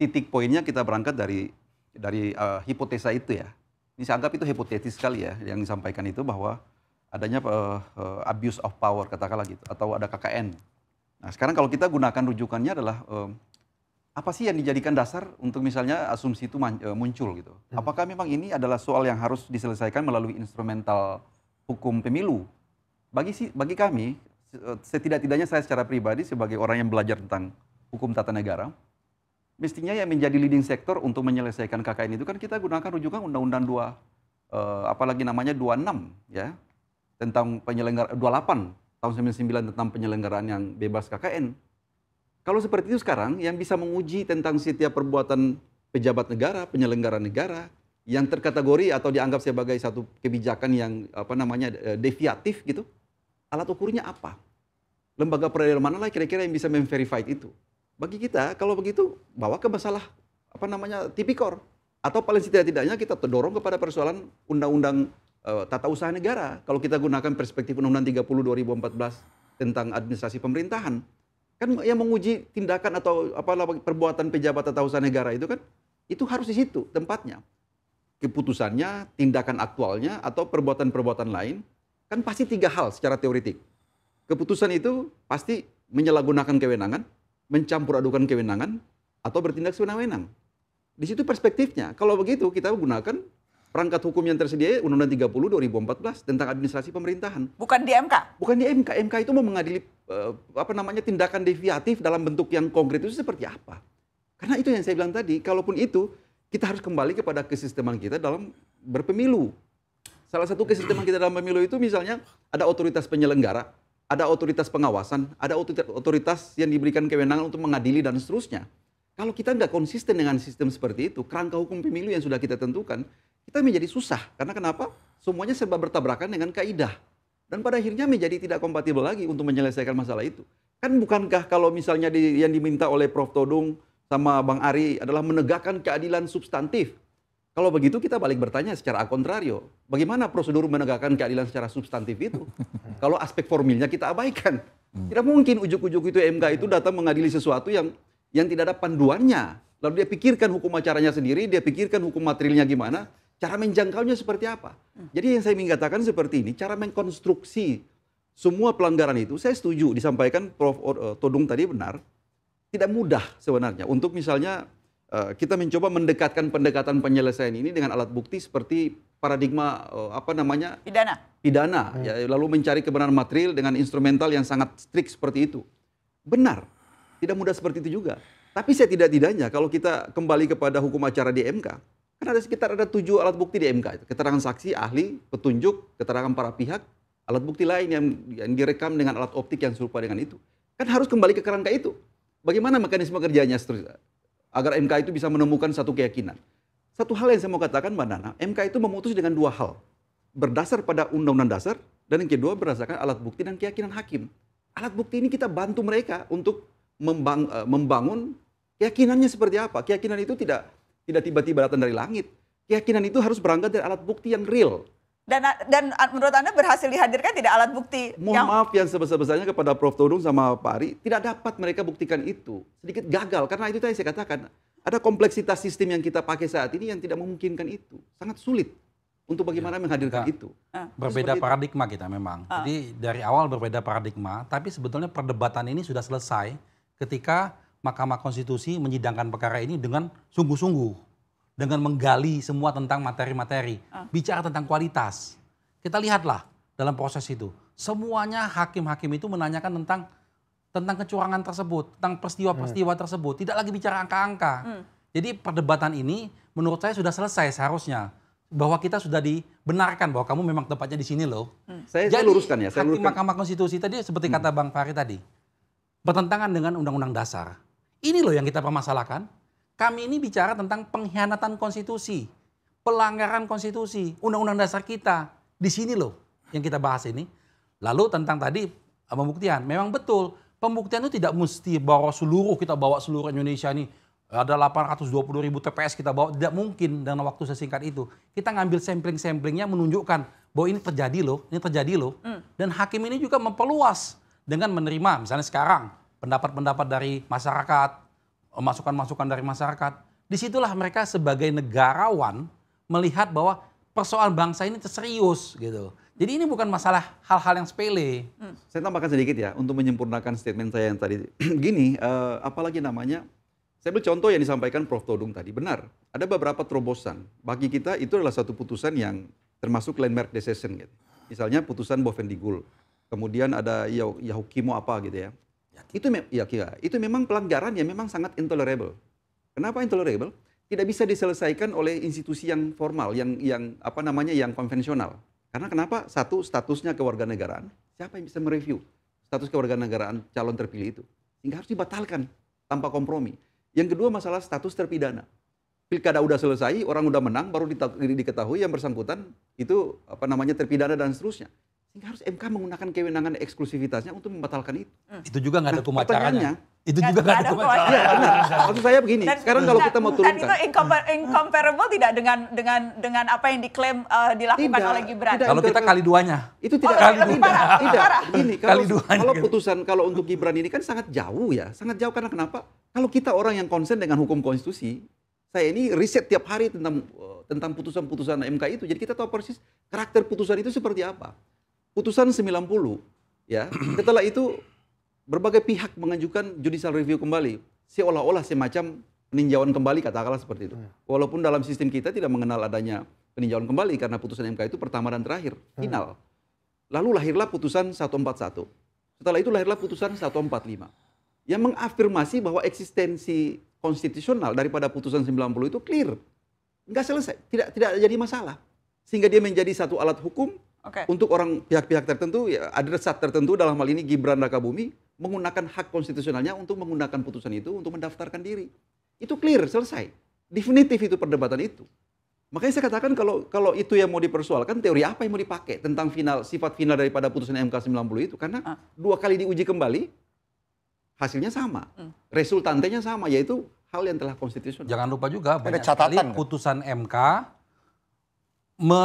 titik poinnya kita berangkat dari dari uh, hipotesa itu ya. Ini saya anggap itu hipotetis sekali ya yang disampaikan itu bahwa adanya uh, uh, abuse of power katakanlah gitu atau ada KKN. Nah, sekarang kalau kita gunakan rujukannya adalah uh, apa sih yang dijadikan dasar untuk misalnya asumsi itu muncul gitu? Hmm. Apakah memang ini adalah soal yang harus diselesaikan melalui instrumental hukum pemilu? Bagi si, bagi kami setidak-tidaknya saya secara pribadi sebagai orang yang belajar tentang hukum tata negara, mestinya yang menjadi leading sektor untuk menyelesaikan KKN itu kan kita gunakan rujukan Undang-Undang dua uh, apalagi namanya 26 ya, tentang penyelenggara 28 tahun 99 tentang penyelenggaraan yang bebas KKN. Kalau seperti itu sekarang yang bisa menguji tentang setiap perbuatan pejabat negara, penyelenggara negara yang terkategori atau dianggap sebagai satu kebijakan yang apa namanya e, deviatif gitu. Alat ukurnya apa? Lembaga peradilan mana lah kira-kira yang bisa memverify itu? Bagi kita kalau begitu bawa ke masalah apa namanya tipikor atau paling tidak-tidaknya kita terdorong kepada persoalan undang-undang Eh, tata usaha negara. Kalau kita gunakan perspektif Undang-Undang 30 2014 tentang administrasi pemerintahan, kan yang menguji tindakan atau apalah perbuatan pejabat tata usaha negara itu kan itu harus di situ tempatnya. Keputusannya, tindakan aktualnya atau perbuatan-perbuatan lain kan pasti tiga hal secara teoritik, Keputusan itu pasti menyalahgunakan kewenangan, mencampur adukan kewenangan atau bertindak sewenang-wenang. Di situ perspektifnya. Kalau begitu kita gunakan perangkat hukum yang tersedia Undang-Undang 30 2014 tentang administrasi pemerintahan. Bukan di MK. Bukan di MK. MK itu mau mengadili uh, apa namanya tindakan deviatif dalam bentuk yang konkret itu seperti apa? Karena itu yang saya bilang tadi, kalaupun itu kita harus kembali kepada kesisteman kita dalam berpemilu. Salah satu kesisteman kita dalam pemilu itu misalnya ada otoritas penyelenggara, ada otoritas pengawasan, ada otoritas yang diberikan kewenangan untuk mengadili dan seterusnya. Kalau kita nggak konsisten dengan sistem seperti itu, kerangka hukum pemilu yang sudah kita tentukan, kita menjadi susah. Karena kenapa? Semuanya serba bertabrakan dengan kaidah. Dan pada akhirnya menjadi tidak kompatibel lagi untuk menyelesaikan masalah itu. Kan bukankah kalau misalnya di, yang diminta oleh Prof. Todung sama Bang Ari adalah menegakkan keadilan substantif. Kalau begitu kita balik bertanya secara kontrario, bagaimana prosedur menegakkan keadilan secara substantif itu? kalau aspek formilnya kita abaikan. Hmm. Tidak mungkin ujuk-ujuk itu MK itu datang mengadili sesuatu yang yang tidak ada panduannya. Lalu dia pikirkan hukum acaranya sendiri, dia pikirkan hukum materialnya gimana, cara menjangkaunya seperti apa. Hmm. Jadi yang saya ingin katakan seperti ini, cara mengkonstruksi semua pelanggaran itu, saya setuju disampaikan Prof. Eh, Todung tadi benar, tidak mudah sebenarnya untuk misalnya eh, kita mencoba mendekatkan pendekatan penyelesaian ini dengan alat bukti seperti paradigma eh, apa namanya pidana pidana hmm. ya lalu mencari kebenaran material dengan instrumental yang sangat strict seperti itu benar tidak mudah seperti itu juga tapi saya tidak tidaknya kalau kita kembali kepada hukum acara di MK, kan ada sekitar ada tujuh alat bukti di MK. Keterangan saksi, ahli, petunjuk, keterangan para pihak, alat bukti lain yang, yang direkam dengan alat optik yang serupa dengan itu. Kan harus kembali ke kerangka itu. Bagaimana mekanisme kerjanya seterusnya? Agar MK itu bisa menemukan satu keyakinan. Satu hal yang saya mau katakan Mbak Nana, MK itu memutus dengan dua hal. Berdasar pada undang-undang dasar, dan yang kedua berdasarkan alat bukti dan keyakinan hakim. Alat bukti ini kita bantu mereka untuk eh, membangun Keyakinannya seperti apa? Keyakinan itu tidak tidak tiba-tiba datang dari langit. Keyakinan itu harus berangkat dari alat bukti yang real. Dan dan menurut Anda berhasil dihadirkan tidak alat bukti? Mohon yang... maaf yang sebesar-besarnya kepada Prof. Todung sama Pak Ari, tidak dapat mereka buktikan itu. Sedikit gagal, karena itu tadi saya katakan, ada kompleksitas sistem yang kita pakai saat ini yang tidak memungkinkan itu. Sangat sulit untuk bagaimana ya, menghadirkan kita, itu. Ah. Berbeda itu. paradigma kita memang. Ah. Jadi dari awal berbeda paradigma, tapi sebetulnya perdebatan ini sudah selesai ketika Mahkamah Konstitusi menyidangkan perkara ini dengan sungguh-sungguh. Dengan menggali semua tentang materi-materi. Ah. Bicara tentang kualitas. Kita lihatlah dalam proses itu. Semuanya hakim-hakim itu menanyakan tentang tentang kecurangan tersebut, tentang peristiwa-peristiwa hmm. tersebut, tidak lagi bicara angka-angka. Hmm. Jadi perdebatan ini menurut saya sudah selesai seharusnya bahwa kita sudah dibenarkan bahwa kamu memang tempatnya di sini loh. Hmm. Saya, Jadi, saya luruskan ya. Saya hakim Mahkamah Konstitusi tadi seperti hmm. kata Bang Fahri tadi bertentangan dengan Undang-Undang Dasar. Ini loh yang kita permasalahkan. Kami ini bicara tentang pengkhianatan konstitusi, pelanggaran konstitusi, undang-undang dasar kita. Di sini loh yang kita bahas ini. Lalu tentang tadi eh, pembuktian. Memang betul, pembuktian itu tidak mesti bawa seluruh, kita bawa seluruh Indonesia ini Ada 820 ribu TPS kita bawa, tidak mungkin dalam waktu sesingkat itu. Kita ngambil sampling-samplingnya menunjukkan bahwa ini terjadi loh, ini terjadi loh. Hmm. Dan hakim ini juga memperluas dengan menerima, misalnya sekarang pendapat-pendapat dari masyarakat, eh, masukan-masukan dari masyarakat. Disitulah mereka sebagai negarawan melihat bahwa persoalan bangsa ini serius gitu. Jadi ini bukan masalah hal-hal yang sepele. Hmm. Saya tambahkan sedikit ya untuk menyempurnakan statement saya yang tadi. Gini, uh, apalagi namanya, saya ambil contoh yang disampaikan Prof. Todung tadi. Benar, ada beberapa terobosan. Bagi kita itu adalah satu putusan yang termasuk landmark decision gitu. Misalnya putusan Bovendigul. Kemudian ada Yahukimo apa gitu ya. Itu ya, ya, itu memang pelanggaran yang memang sangat intolerable. Kenapa intolerable? Tidak bisa diselesaikan oleh institusi yang formal, yang yang apa namanya yang konvensional. Karena kenapa? Satu statusnya kewarganegaraan. Siapa yang bisa mereview status kewarganegaraan calon terpilih itu? Sehingga harus dibatalkan tanpa kompromi. Yang kedua masalah status terpidana. Pilkada udah selesai, orang udah menang, baru diketahui yang bersangkutan itu apa namanya terpidana dan seterusnya. Sehingga harus MK menggunakan kewenangan eksklusivitasnya untuk membatalkan itu. Hmm. Itu juga nggak ada nah, Itu juga nggak ada hukum Iya, benar. Maksud saya begini, dan, sekarang kalau kita mau turunkan. Dan itu incompa incomparable tidak dengan dengan dengan apa yang diklaim uh, dilakukan tidak, oleh Gibran. Tidak, kalau kita kali duanya. Itu tidak. Oh, kali dua. Parah, tidak. kalau, kalau putusan kalau untuk Gibran ini kan sangat jauh ya. Sangat jauh karena kenapa? Kalau kita orang yang konsen dengan hukum konstitusi, saya ini riset tiap hari tentang eh, tentang putusan-putusan MK itu. Jadi kita tahu persis karakter putusan itu seperti apa putusan 90 ya setelah itu berbagai pihak mengajukan judicial review kembali seolah-olah semacam peninjauan kembali katakanlah seperti itu iya. walaupun dalam sistem kita tidak mengenal adanya peninjauan kembali karena putusan MK itu pertama dan terakhir iya. final lalu lahirlah putusan 141 setelah itu lahirlah putusan 145 yang mengafirmasi bahwa eksistensi konstitusional daripada putusan 90 itu clear nggak selesai tidak tidak jadi masalah sehingga dia menjadi satu alat hukum Okay. Untuk orang pihak-pihak tertentu, ya, saat tertentu dalam hal ini Gibran Rakabumi menggunakan hak konstitusionalnya untuk menggunakan putusan itu untuk mendaftarkan diri. Itu clear, selesai. Definitif itu perdebatan itu. Makanya saya katakan kalau kalau itu yang mau dipersoalkan, teori apa yang mau dipakai tentang final sifat final daripada putusan MK 90 itu? Karena ah. dua kali diuji kembali, hasilnya sama. Hmm. Resultantenya sama, yaitu hal yang telah konstitusional. Jangan lupa juga, banyak Ada catatan. putusan MK me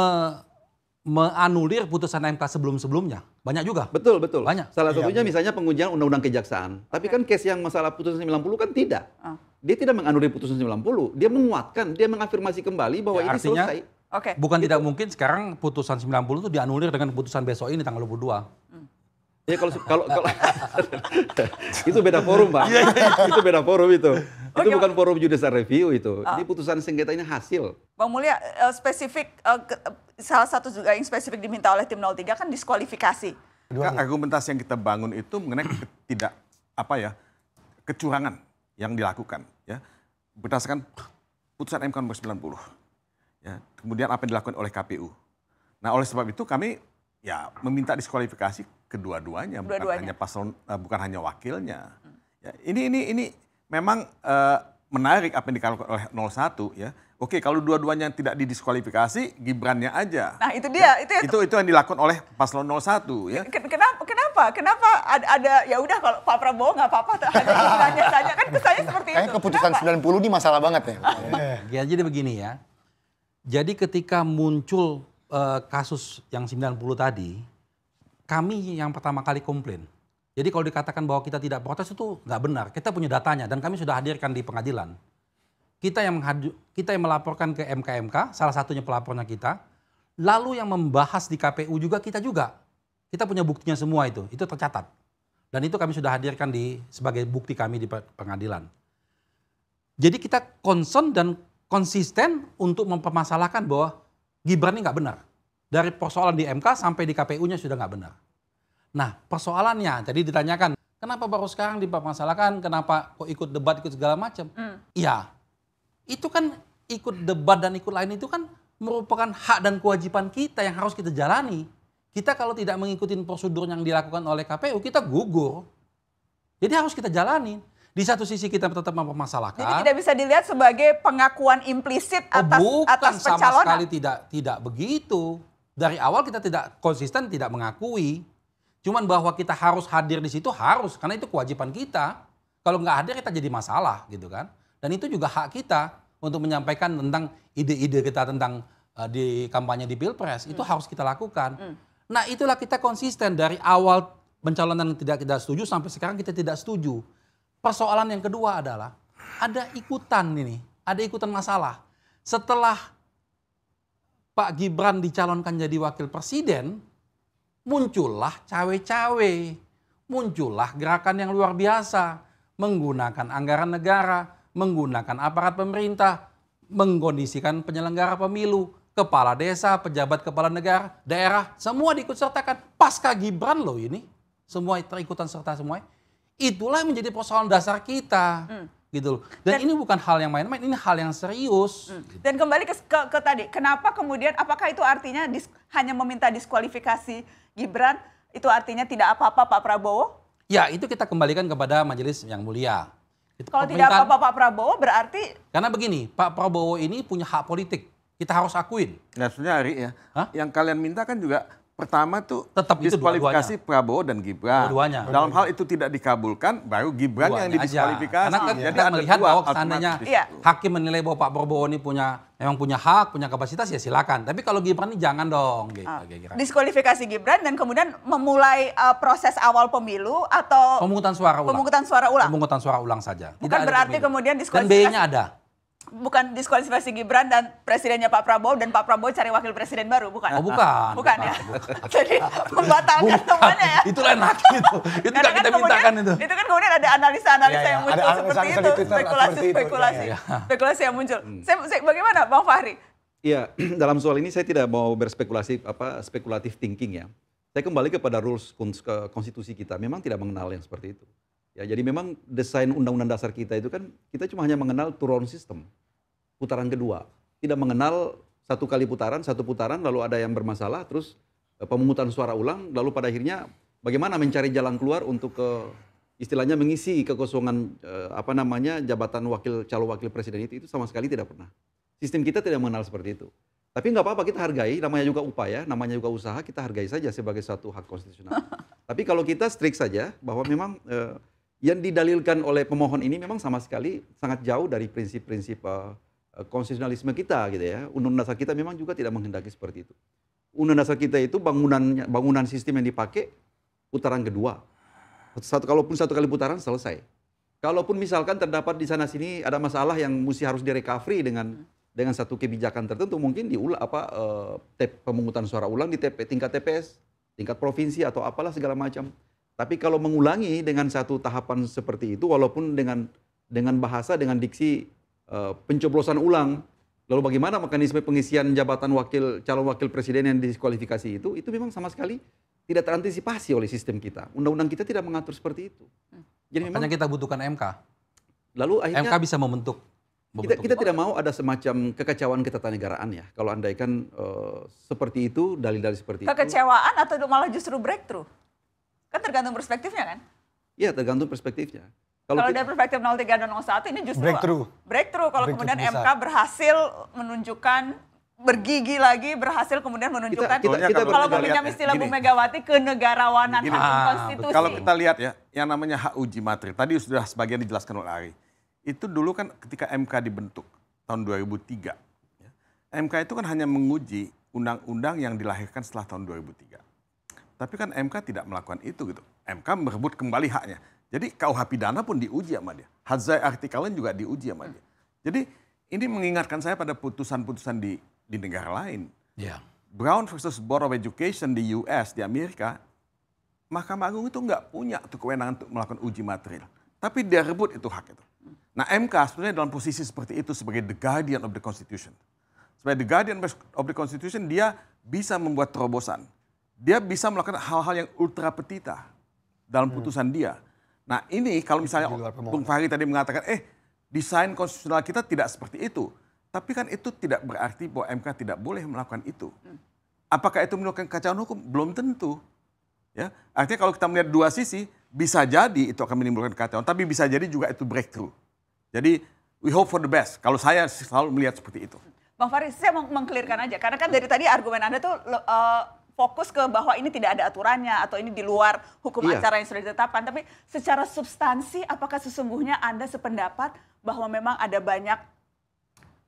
menganulir putusan MK sebelum-sebelumnya. Banyak juga. Betul, betul. Banyak. Salah iya, satunya iya, misalnya pengujian undang-undang kejaksaan. Tapi kan case yang masalah putusan 90 kan tidak. Uh. Dia tidak menganulir putusan 90, dia menguatkan, dia mengafirmasi kembali bahwa ya, ini artinya, selesai. Okay. Bukan gitu. tidak mungkin sekarang putusan 90 itu dianulir dengan putusan besok ini tanggal 22. Hmm. Ya kalau kalau, kalau itu beda forum, Pak. Iya, iya, itu beda forum itu. itu okay, bukan forum judicial review itu. Uh, ini putusan sengketa ini hasil. Bang Mulia, uh, spesifik uh, salah satu juga yang spesifik diminta oleh tim 03 kan diskualifikasi. Kan argumentasi yang kita bangun itu mengenai tidak apa ya kecurangan yang dilakukan ya berdasarkan putusan MK nomor 90 ya kemudian apa yang dilakukan oleh KPU nah oleh sebab itu kami ya meminta diskualifikasi kedua-duanya Kedua bukan hanya paslon eh, bukan hanya wakilnya ya, ini ini ini memang uh, menarik apa yang dikatakan oleh 01 ya. Oke, kalau dua-duanya tidak didiskualifikasi, Gibrannya aja. Nah, itu dia, ya, itu, itu itu yang dilakukan oleh paslon 01 ya. Kenapa kenapa kenapa ada, ada ya udah kalau Pak Prabowo nggak apa-apa hanya Gibrannya saja kan kesannya seperti Kayaknya itu. keputusan kenapa? 90 ini masalah banget ya. ya jadi begini ya. Jadi ketika muncul uh, kasus yang 90 tadi, kami yang pertama kali komplain jadi kalau dikatakan bahwa kita tidak protes itu nggak benar. Kita punya datanya dan kami sudah hadirkan di pengadilan. Kita yang menghadu, kita yang melaporkan ke MKMK, salah satunya pelapornya kita. Lalu yang membahas di KPU juga kita juga. Kita punya buktinya semua itu, itu tercatat. Dan itu kami sudah hadirkan di sebagai bukti kami di pengadilan. Jadi kita concern dan konsisten untuk mempermasalahkan bahwa Gibran ini nggak benar. Dari persoalan di MK sampai di KPU-nya sudah nggak benar. Nah persoalannya, jadi ditanyakan, kenapa baru sekarang dipermasalahkan, kenapa kok ikut debat, ikut segala macam. Hmm. Iya, itu kan ikut debat dan ikut lain itu kan merupakan hak dan kewajiban kita yang harus kita jalani. Kita kalau tidak mengikuti prosedur yang dilakukan oleh KPU, kita gugur. Jadi harus kita jalani. Di satu sisi kita tetap mempermasalahkan. Jadi tidak bisa dilihat sebagai pengakuan implisit oh, atas oh, bukan, atas pencalonan. sama sekali tidak tidak begitu. Dari awal kita tidak konsisten tidak mengakui. Cuman bahwa kita harus hadir di situ harus karena itu kewajiban kita. Kalau nggak hadir kita jadi masalah gitu kan. Dan itu juga hak kita untuk menyampaikan tentang ide-ide kita tentang uh, di kampanye di pilpres itu hmm. harus kita lakukan. Hmm. Nah itulah kita konsisten dari awal pencalonan tidak kita setuju sampai sekarang kita tidak setuju. Persoalan yang kedua adalah ada ikutan ini, ada ikutan masalah. Setelah Pak Gibran dicalonkan jadi wakil presiden, muncullah cawe-cawe, muncullah gerakan yang luar biasa, menggunakan anggaran negara, menggunakan aparat pemerintah, mengkondisikan penyelenggara pemilu, kepala desa, pejabat kepala negara, daerah, semua diikut sertakan. Pasca Gibran loh ini, semua terikutan serta semua. Itulah menjadi persoalan dasar kita. Hmm. Gitu loh. Dan, Dan ini bukan hal yang main-main, ini hal yang serius. Hmm. Dan kembali ke, ke, ke tadi, kenapa kemudian apakah itu artinya dis, hanya meminta diskualifikasi Gibran itu artinya tidak apa-apa Pak Prabowo? Ya, itu kita kembalikan kepada majelis yang mulia. Itu Kalau tidak apa-apa Pak Prabowo berarti Karena begini, Pak Prabowo ini punya hak politik. Kita harus akuin. Nah, sebenarnya Ari ya, Hah? yang kalian minta kan juga Pertama tuh tetap diskualifikasi itu Prabowo dan Gibran. dua Dalam hal itu tidak dikabulkan, baru Gibran duanya yang didiskualifikasi. Karena kita kan Jadi kita melihat bahwa seandainya iya. hakim menilai bahwa Pak Prabowo ini punya memang punya hak, punya kapasitas ya silakan. Tapi kalau Gibran ini jangan dong. Gitu, ah. Diskualifikasi Gibran dan kemudian memulai uh, proses awal pemilu atau pemungutan suara ulang. Pemungutan suara ulang. Pemungutan suara ulang saja. Bukan tidak berarti kemudian diskualifikasi. Dan B-nya ada bukan diskualifikasi Gibran dan presidennya Pak Prabowo dan Pak Prabowo cari wakil presiden baru, bukan? Oh, bukan. Bukan, bukan ya. Bukan. Jadi membatalkan temannya ya. Itu lain itu. Itu kan kita kemudian, mintakan itu. Itu kan kemudian ada analisa-analisa ya, ya. yang muncul ada seperti, itu. Twitter, spekulasi, spekulasi, ya, ya. spekulasi yang muncul. Hmm. Saya, bagaimana Bang Fahri? Iya, dalam soal ini saya tidak mau berspekulasi apa spekulatif thinking ya. Saya kembali kepada rules konstitusi kita. Memang tidak mengenal yang seperti itu. Ya, jadi memang desain undang-undang dasar kita itu kan kita cuma hanya mengenal turun sistem putaran kedua. Tidak mengenal satu kali putaran, satu putaran, lalu ada yang bermasalah, terus eh, pemungutan suara ulang, lalu pada akhirnya bagaimana mencari jalan keluar untuk ke eh, istilahnya mengisi kekosongan eh, apa namanya jabatan wakil calon wakil presiden itu itu sama sekali tidak pernah. Sistem kita tidak mengenal seperti itu. Tapi nggak apa-apa kita hargai, namanya juga upaya, namanya juga usaha, kita hargai saja sebagai satu hak konstitusional. Tapi kalau kita strik saja bahwa memang eh, yang didalilkan oleh pemohon ini memang sama sekali sangat jauh dari prinsip-prinsip eh, konstitusionalisme kita gitu ya. Undang-undang dasar kita memang juga tidak menghendaki seperti itu. Undang-undang dasar kita itu bangunan bangunan sistem yang dipakai putaran kedua. Satu kalaupun satu kali putaran selesai. Kalaupun misalkan terdapat di sana sini ada masalah yang mesti harus direcovery dengan dengan satu kebijakan tertentu mungkin diulang apa eh, pemungutan suara ulang di TP, tingkat TPS, tingkat provinsi atau apalah segala macam. Tapi kalau mengulangi dengan satu tahapan seperti itu walaupun dengan dengan bahasa dengan diksi Eh, pencoblosan ulang, lalu bagaimana mekanisme pengisian jabatan wakil calon wakil presiden yang diskualifikasi itu, itu memang sama sekali tidak terantisipasi oleh sistem kita. Undang-undang kita tidak mengatur seperti itu. Jadi Makanya memang, kita butuhkan MK. Lalu akhirnya MK bisa membentuk kita, kita tidak mau ada semacam kekecewaan ketatanegaraan ya. Kalau andaikan uh, seperti itu, dalil-dalil seperti kekecewaan itu. Kekecewaan atau malah justru breakthrough? Kan tergantung perspektifnya kan? Iya, tergantung perspektifnya. Kalau dari perspektif 03 dan 01 ini justru breakthrough. Breakthrough kalau kemudian besar. MK berhasil menunjukkan bergigi lagi berhasil kemudian menunjukkan kita, kita, kalau meminjam ya, istilah ya, Bu Megawati kenegarawanan gini, hakim ah, konstitusi. Kalau kita lihat ya yang namanya hak uji materi tadi sudah sebagian dijelaskan oleh Ari. Itu dulu kan ketika MK dibentuk tahun 2003. Ya, MK itu kan hanya menguji undang-undang yang dilahirkan setelah tahun 2003. Tapi kan MK tidak melakukan itu gitu. MK merebut kembali haknya. Jadi KUH pidana pun diuji sama dia. Hadzai artikelnya juga diuji sama dia. Jadi ini mengingatkan saya pada putusan-putusan di di negara lain. Yeah. Brown versus Board of Education di US, di Amerika, Mahkamah Agung itu nggak punya tuh kewenangan untuk melakukan uji material. Tapi dia rebut itu hak itu. Nah MK sebenarnya dalam posisi seperti itu sebagai the guardian of the constitution. Sebagai the guardian of the constitution dia bisa membuat terobosan. Dia bisa melakukan hal-hal yang ultra petita dalam hmm. putusan hmm. dia Nah ini kalau misalnya Bung Fahri tadi mengatakan, eh desain konstitusional kita tidak seperti itu. Tapi kan itu tidak berarti bahwa MK tidak boleh melakukan itu. Hmm. Apakah itu menimbulkan kacauan hukum? Belum tentu. Ya, artinya kalau kita melihat dua sisi, bisa jadi itu akan menimbulkan kacauan, tapi bisa jadi juga itu breakthrough. Jadi we hope for the best. Kalau saya selalu melihat seperti itu. Bang Faris, saya mau mengklirkan aja, karena kan dari tadi argumen Anda tuh uh, fokus ke bahwa ini tidak ada aturannya atau ini di luar hukum iya. acara yang sudah ditetapkan. Tapi secara substansi, apakah sesungguhnya Anda sependapat bahwa memang ada banyak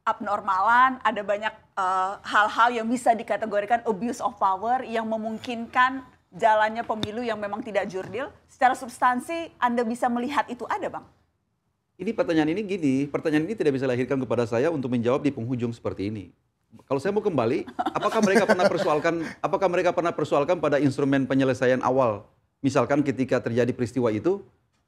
abnormalan, ada banyak eh, hal-hal uh, yang bisa dikategorikan abuse of power yang memungkinkan jalannya pemilu yang memang tidak jurdil? Secara substansi, Anda bisa melihat itu ada, Bang? Ini pertanyaan ini gini, pertanyaan ini tidak bisa lahirkan kepada saya untuk menjawab di penghujung seperti ini kalau saya mau kembali, apakah mereka pernah persoalkan apakah mereka pernah persoalkan pada instrumen penyelesaian awal? Misalkan ketika terjadi peristiwa itu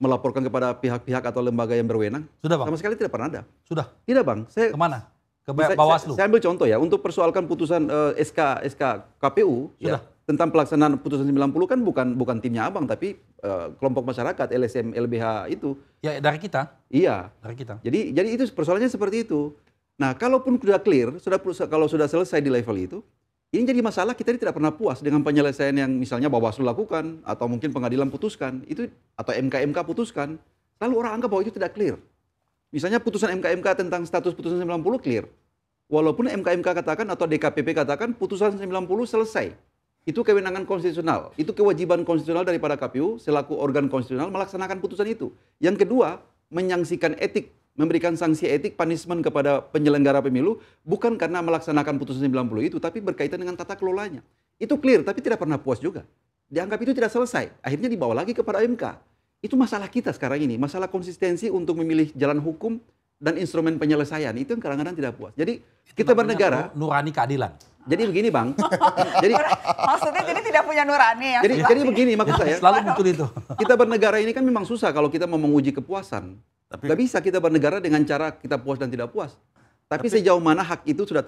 melaporkan kepada pihak-pihak atau lembaga yang berwenang? Sudah, Bang. Sama sekali tidak pernah ada. Sudah. Tidak, Bang. Saya Kemana? Ke Bawaslu. Saya, saya ambil contoh ya, untuk persoalkan putusan uh, eh, SK SK KPU ya, Sudah. Ya, tentang pelaksanaan putusan 90 kan bukan bukan timnya Abang tapi uh, kelompok masyarakat LSM LBH itu. Ya dari kita. Iya. Dari kita. Jadi jadi itu persoalannya seperti itu. Nah, kalaupun sudah clear, sudah kalau sudah selesai di level itu, ini jadi masalah kita ini tidak pernah puas dengan penyelesaian yang misalnya Bawaslu lakukan atau mungkin pengadilan putuskan, itu atau MKMK putuskan, lalu orang anggap bahwa itu tidak clear. Misalnya putusan MKMK tentang status putusan 90 clear. Walaupun MKMK katakan atau DKPP katakan putusan 90 selesai. Itu kewenangan konstitusional, itu kewajiban konstitusional daripada KPU selaku organ konstitusional melaksanakan putusan itu. Yang kedua, menyangsikan etik memberikan sanksi etik punishment kepada penyelenggara pemilu bukan karena melaksanakan putusan 90 itu tapi berkaitan dengan tata kelolanya. Itu clear tapi tidak pernah puas juga. Dianggap itu tidak selesai. Akhirnya dibawa lagi kepada MK. Itu masalah kita sekarang ini, masalah konsistensi untuk memilih jalan hukum dan instrumen penyelesaian itu yang kadang-kadang tidak puas. Jadi itu kita bernegara nurani keadilan. Jadi begini bang, jadi maksudnya jadi tidak punya nurani yang Jadi, jadi begini maksud ya, saya. Selalu betul itu. Kita bernegara ini kan memang susah kalau kita mau menguji kepuasan. Tapi, Gak bisa kita bernegara dengan cara kita puas dan tidak puas. Tapi, tapi sejauh mana hak itu sudah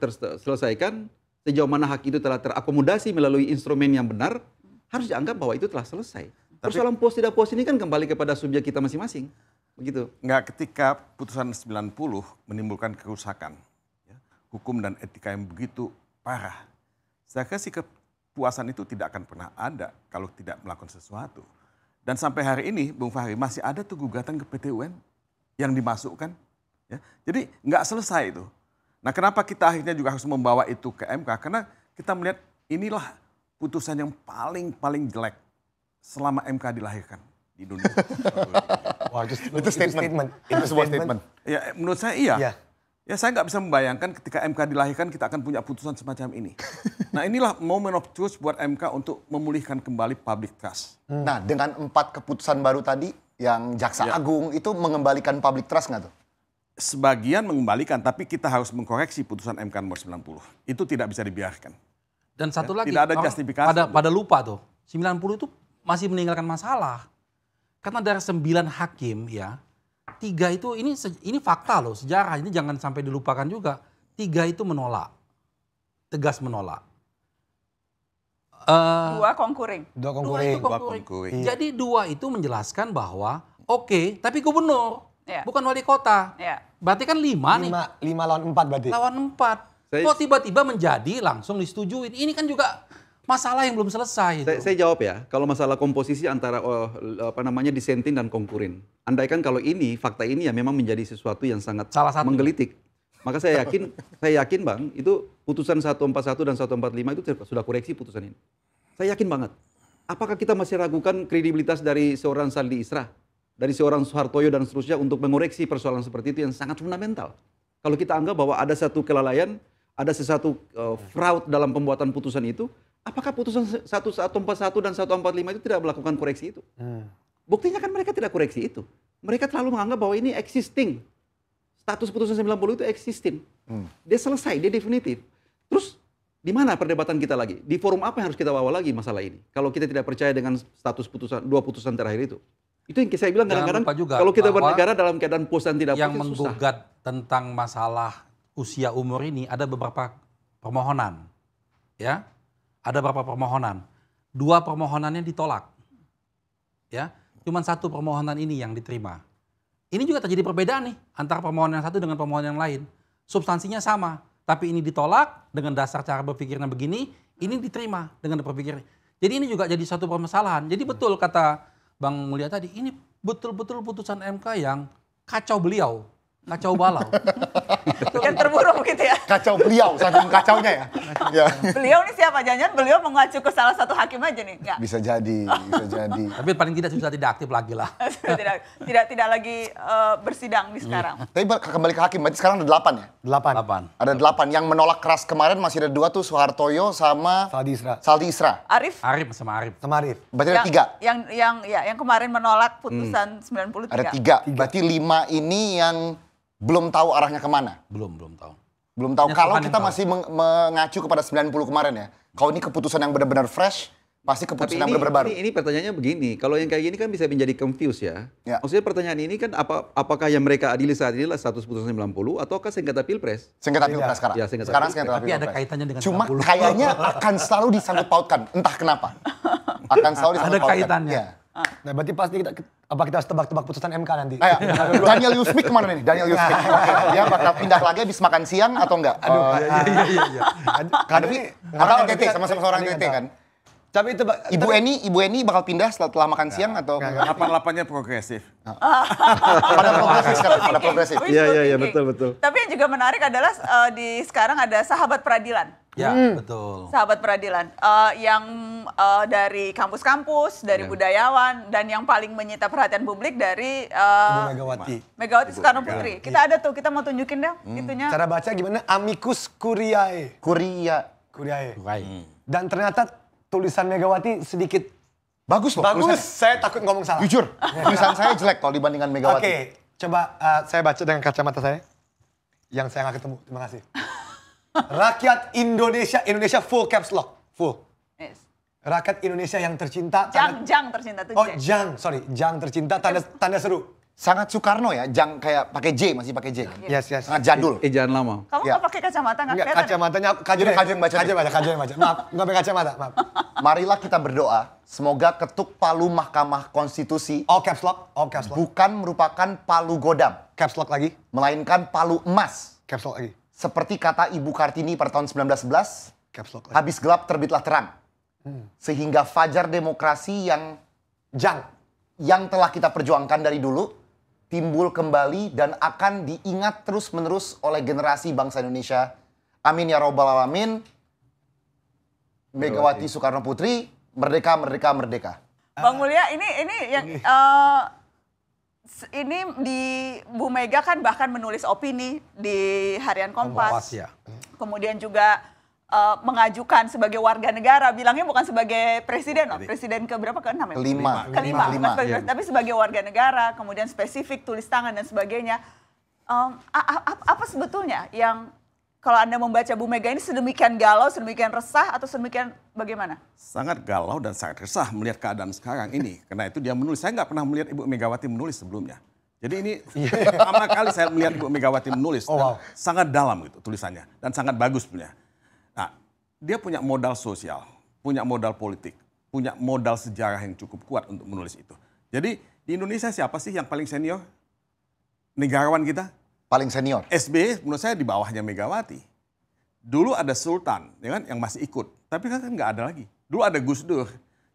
terselesaikan, ter, ter, ter, sejauh mana hak itu telah terakomodasi melalui instrumen yang benar, harus dianggap bahwa itu telah selesai. Tapi, Persoalan puas tidak puas ini kan kembali kepada subjek kita masing-masing. Begitu. Enggak ketika putusan 90 menimbulkan kerusakan. ya, Hukum dan etika yang begitu parah. Saya kasih kepuasan itu tidak akan pernah ada kalau tidak melakukan sesuatu. Dan sampai hari ini, Bung Fahri, masih ada tuh gugatan ke PT UN yang dimasukkan. Ya. Jadi nggak selesai itu. Nah kenapa kita akhirnya juga harus membawa itu ke MK? Karena kita melihat inilah putusan yang paling-paling jelek selama MK dilahirkan di dunia. Wah, itu, itu statement. Itu, statement. itu sebuah statement. Ya, menurut saya iya. Yeah. Ya saya nggak bisa membayangkan ketika MK dilahirkan kita akan punya putusan semacam ini. Nah inilah moment of truth buat MK untuk memulihkan kembali public trust. Hmm. Nah dengan empat keputusan baru tadi yang Jaksa ya. Agung itu mengembalikan public trust nggak tuh? Sebagian mengembalikan tapi kita harus mengkoreksi putusan MK nomor 90. Itu tidak bisa dibiarkan. Dan satu ya, lagi, tidak ada justifikasi. Pada, pada lupa tuh, 90 itu masih meninggalkan masalah. Karena dari sembilan hakim ya, tiga itu ini ini fakta loh sejarah ini jangan sampai dilupakan juga tiga itu menolak tegas menolak uh, dua konkuring dua konkuring, dua konkuring. Iya. jadi dua itu menjelaskan bahwa oke okay, tapi gubernur yeah. bukan wali kota yeah. berarti kan lima, lima nih lima lawan empat berarti lawan empat kok tiba-tiba menjadi langsung disetujui ini kan juga masalah yang belum selesai. Saya, saya jawab ya, kalau masalah komposisi antara oh, apa namanya disenting dan konkurin. Andaikan kalau ini fakta ini ya memang menjadi sesuatu yang sangat salah satu. menggelitik. Maka saya yakin, saya yakin Bang, itu putusan 141 dan 145 itu sudah koreksi putusan ini. Saya yakin banget. Apakah kita masih ragukan kredibilitas dari seorang Saldi Isra, dari seorang Soehartoyo dan seterusnya untuk mengoreksi persoalan seperti itu yang sangat fundamental. Kalau kita anggap bahwa ada satu kelalaian, ada sesuatu uh, fraud dalam pembuatan putusan itu, Apakah putusan 1141 dan 145 itu tidak melakukan koreksi itu? Hmm. Buktinya kan mereka tidak koreksi itu. Mereka terlalu menganggap bahwa ini existing. Status putusan 90 itu existing. Hmm. Dia selesai, dia definitif. Terus di mana perdebatan kita lagi? Di forum apa yang harus kita bawa lagi masalah ini? Kalau kita tidak percaya dengan status putusan dua putusan terakhir itu. Itu yang saya bilang kadang-kadang kalau kita bernegara dalam keadaan puas dan tidak yang puas Yang menggugat susah. tentang masalah usia umur ini ada beberapa permohonan. Ya, ada berapa permohonan? Dua permohonannya ditolak. Ya, cuman satu permohonan ini yang diterima. Ini juga terjadi perbedaan nih antara permohonan yang satu dengan permohonan yang lain. Substansinya sama, tapi ini ditolak dengan dasar cara berpikirnya begini, ini diterima dengan berpikir. Jadi ini juga jadi satu permasalahan. Jadi betul kata Bang Mulia tadi, ini betul-betul putusan MK yang kacau beliau kacau balau. yang terburuk gitu ya. Kacau beliau, saking kacaunya ya. ya. Beliau ini siapa? Jangan beliau mengacu ke salah satu hakim aja nih? Enggak. Bisa jadi, bisa jadi. Tapi paling tidak sudah tidak aktif lagi lah. tidak, tidak tidak lagi uh, bersidang di iya. sekarang. Hmm. Tapi kembali ke hakim, berarti sekarang ada delapan ya? Delapan. delapan. Ada delapan. Yang menolak keras kemarin masih ada dua tuh Soehartoyo sama Saldi Isra. Saldi Isra. Arif. Arif sama Arif. Sama Arif. Berarti yang, ada tiga. Yang yang ya yang kemarin menolak hmm. putusan hmm. 93. Ada tiga. tiga. Berarti lima ini yang belum tahu arahnya kemana? Belum, belum tahu. Belum tahu. Kalau kita masih meng mengacu kepada 90 kemarin ya, kalau ini keputusan yang benar-benar fresh, pasti keputusan ini, yang benar-benar baru. Ini, pertanyaannya begini, kalau yang kayak gini kan bisa menjadi confuse ya. ya. Maksudnya pertanyaan ini kan apa apakah yang mereka adili saat ini adalah status putusan 90 ataukah sengketa pilpres? Sengketa pilpres sekarang. Ya, sengketa sekarang sengketa pilpres. Tapi ada kaitannya dengan Cuma 90. kayaknya akan selalu disangkut pautkan, entah kenapa. Akan selalu disangkut pautkan. Ada kaitannya. Ya. Nah, berarti pasti kita apa kita harus tebak-tebak putusan MK nanti? Ayo, Daniel Yusmik kemana nih? Daniel Yusmik. Dia bakal pindah lagi habis makan siang atau enggak? Aduh, oh, iya, iya, iya. Kadang, kadang, sama sama kadang, kadang, kadang, kadang, tapi itu Ibu tapi, Eni, Ibu Eni bakal pindah setelah, setelah makan siang ya. atau apa lapannya progresif. Ah. pada progresif sekarang, pada progresif. Iya, iya iya iya betul betul. Tapi yang juga menarik adalah uh, di sekarang ada sahabat peradilan. Ya, hmm. betul. Sahabat peradilan uh, yang uh, dari kampus-kampus, dari ya. budayawan dan yang paling menyita perhatian publik dari uh, Megawati. Megawati Soekarno Putri. Iya. Kita ada tuh, kita mau tunjukin deh hmm. itunya. Cara baca gimana? Amicus Curiae. Curia. Curiae. Curiae. Dan ternyata tulisan Megawati sedikit bagus loh. Bagus. Tulisan. Saya takut ngomong salah. Jujur, tulisan saya jelek kalau dibandingkan Megawati. Oke, okay, coba uh, saya baca dengan kacamata saya yang saya nggak ketemu. Terima kasih. Rakyat Indonesia, Indonesia full caps lock, full. Yes. Rakyat Indonesia yang tercinta. Jang, tanda, jang tercinta tuh. Oh, jang, sorry, jang tercinta tanda tanda seru sangat Soekarno ya, jang kayak pakai J masih pakai J. Yes yes. Sangat jadul. Eh, jangan lama. Kamu iya. nggak ya. pakai kacamata nggak kelihatan? Kacamatanya kaju kajur yang baca. Iya. Kajur baca kajur yang baca. Maaf nggak pakai kacamata. Maaf. Marilah kita berdoa semoga ketuk palu Mahkamah Konstitusi. Oh caps lock. Oh caps lock. Bukan merupakan palu godam. Caps lock lagi. Melainkan palu emas. Caps lock lagi. Seperti kata Ibu Kartini pada tahun 1911. Caps lock lagi. Habis gelap terbitlah terang. Hmm. Sehingga fajar demokrasi yang jang yang telah kita perjuangkan dari dulu timbul kembali dan akan diingat terus-menerus oleh generasi bangsa Indonesia. Amin ya robbal alamin. Megawati Soekarno Putri, merdeka, merdeka, merdeka. Bang Mulia, ini ini yang uh, ini di Bu Mega kan bahkan menulis opini di Harian Kompas. Kompas ya. Kemudian juga uh, mengajukan sebagai warga negara, bilangnya bukan sebagai presiden, oh, presiden ke berapa ke enam ya? Kelima. Kelima, Kelima. Kelima. Kelima. Iya. tapi sebagai warga negara, kemudian spesifik tulis tangan dan sebagainya. Um, apa sebetulnya yang kalau Anda membaca Bu Mega ini sedemikian galau, sedemikian resah atau sedemikian bagaimana? Sangat galau dan sangat resah melihat keadaan sekarang ini. Karena itu dia menulis, saya nggak pernah melihat Ibu Megawati menulis sebelumnya. Jadi ini iya. pertama kali saya melihat Ibu Megawati menulis. Oh, wow. Sangat dalam gitu tulisannya dan sangat bagus punya dia punya modal sosial, punya modal politik, punya modal sejarah yang cukup kuat untuk menulis itu. Jadi di Indonesia siapa sih yang paling senior? Negarawan kita? Paling senior? SBY menurut saya di bawahnya Megawati. Dulu ada Sultan, ya kan, yang masih ikut. Tapi kan nggak ada lagi. Dulu ada Gus Dur.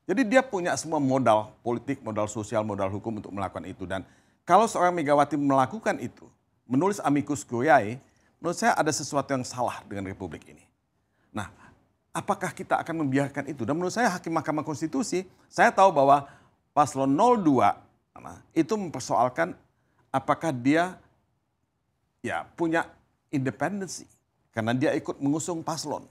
Jadi dia punya semua modal politik, modal sosial, modal hukum untuk melakukan itu. Dan kalau seorang Megawati melakukan itu, menulis amicus curiae, menurut saya ada sesuatu yang salah dengan republik ini. Nah, apakah kita akan membiarkan itu? Dan menurut saya Hakim Mahkamah Konstitusi, saya tahu bahwa paslon 02 nah, itu mempersoalkan apakah dia ya punya independensi karena dia ikut mengusung paslon.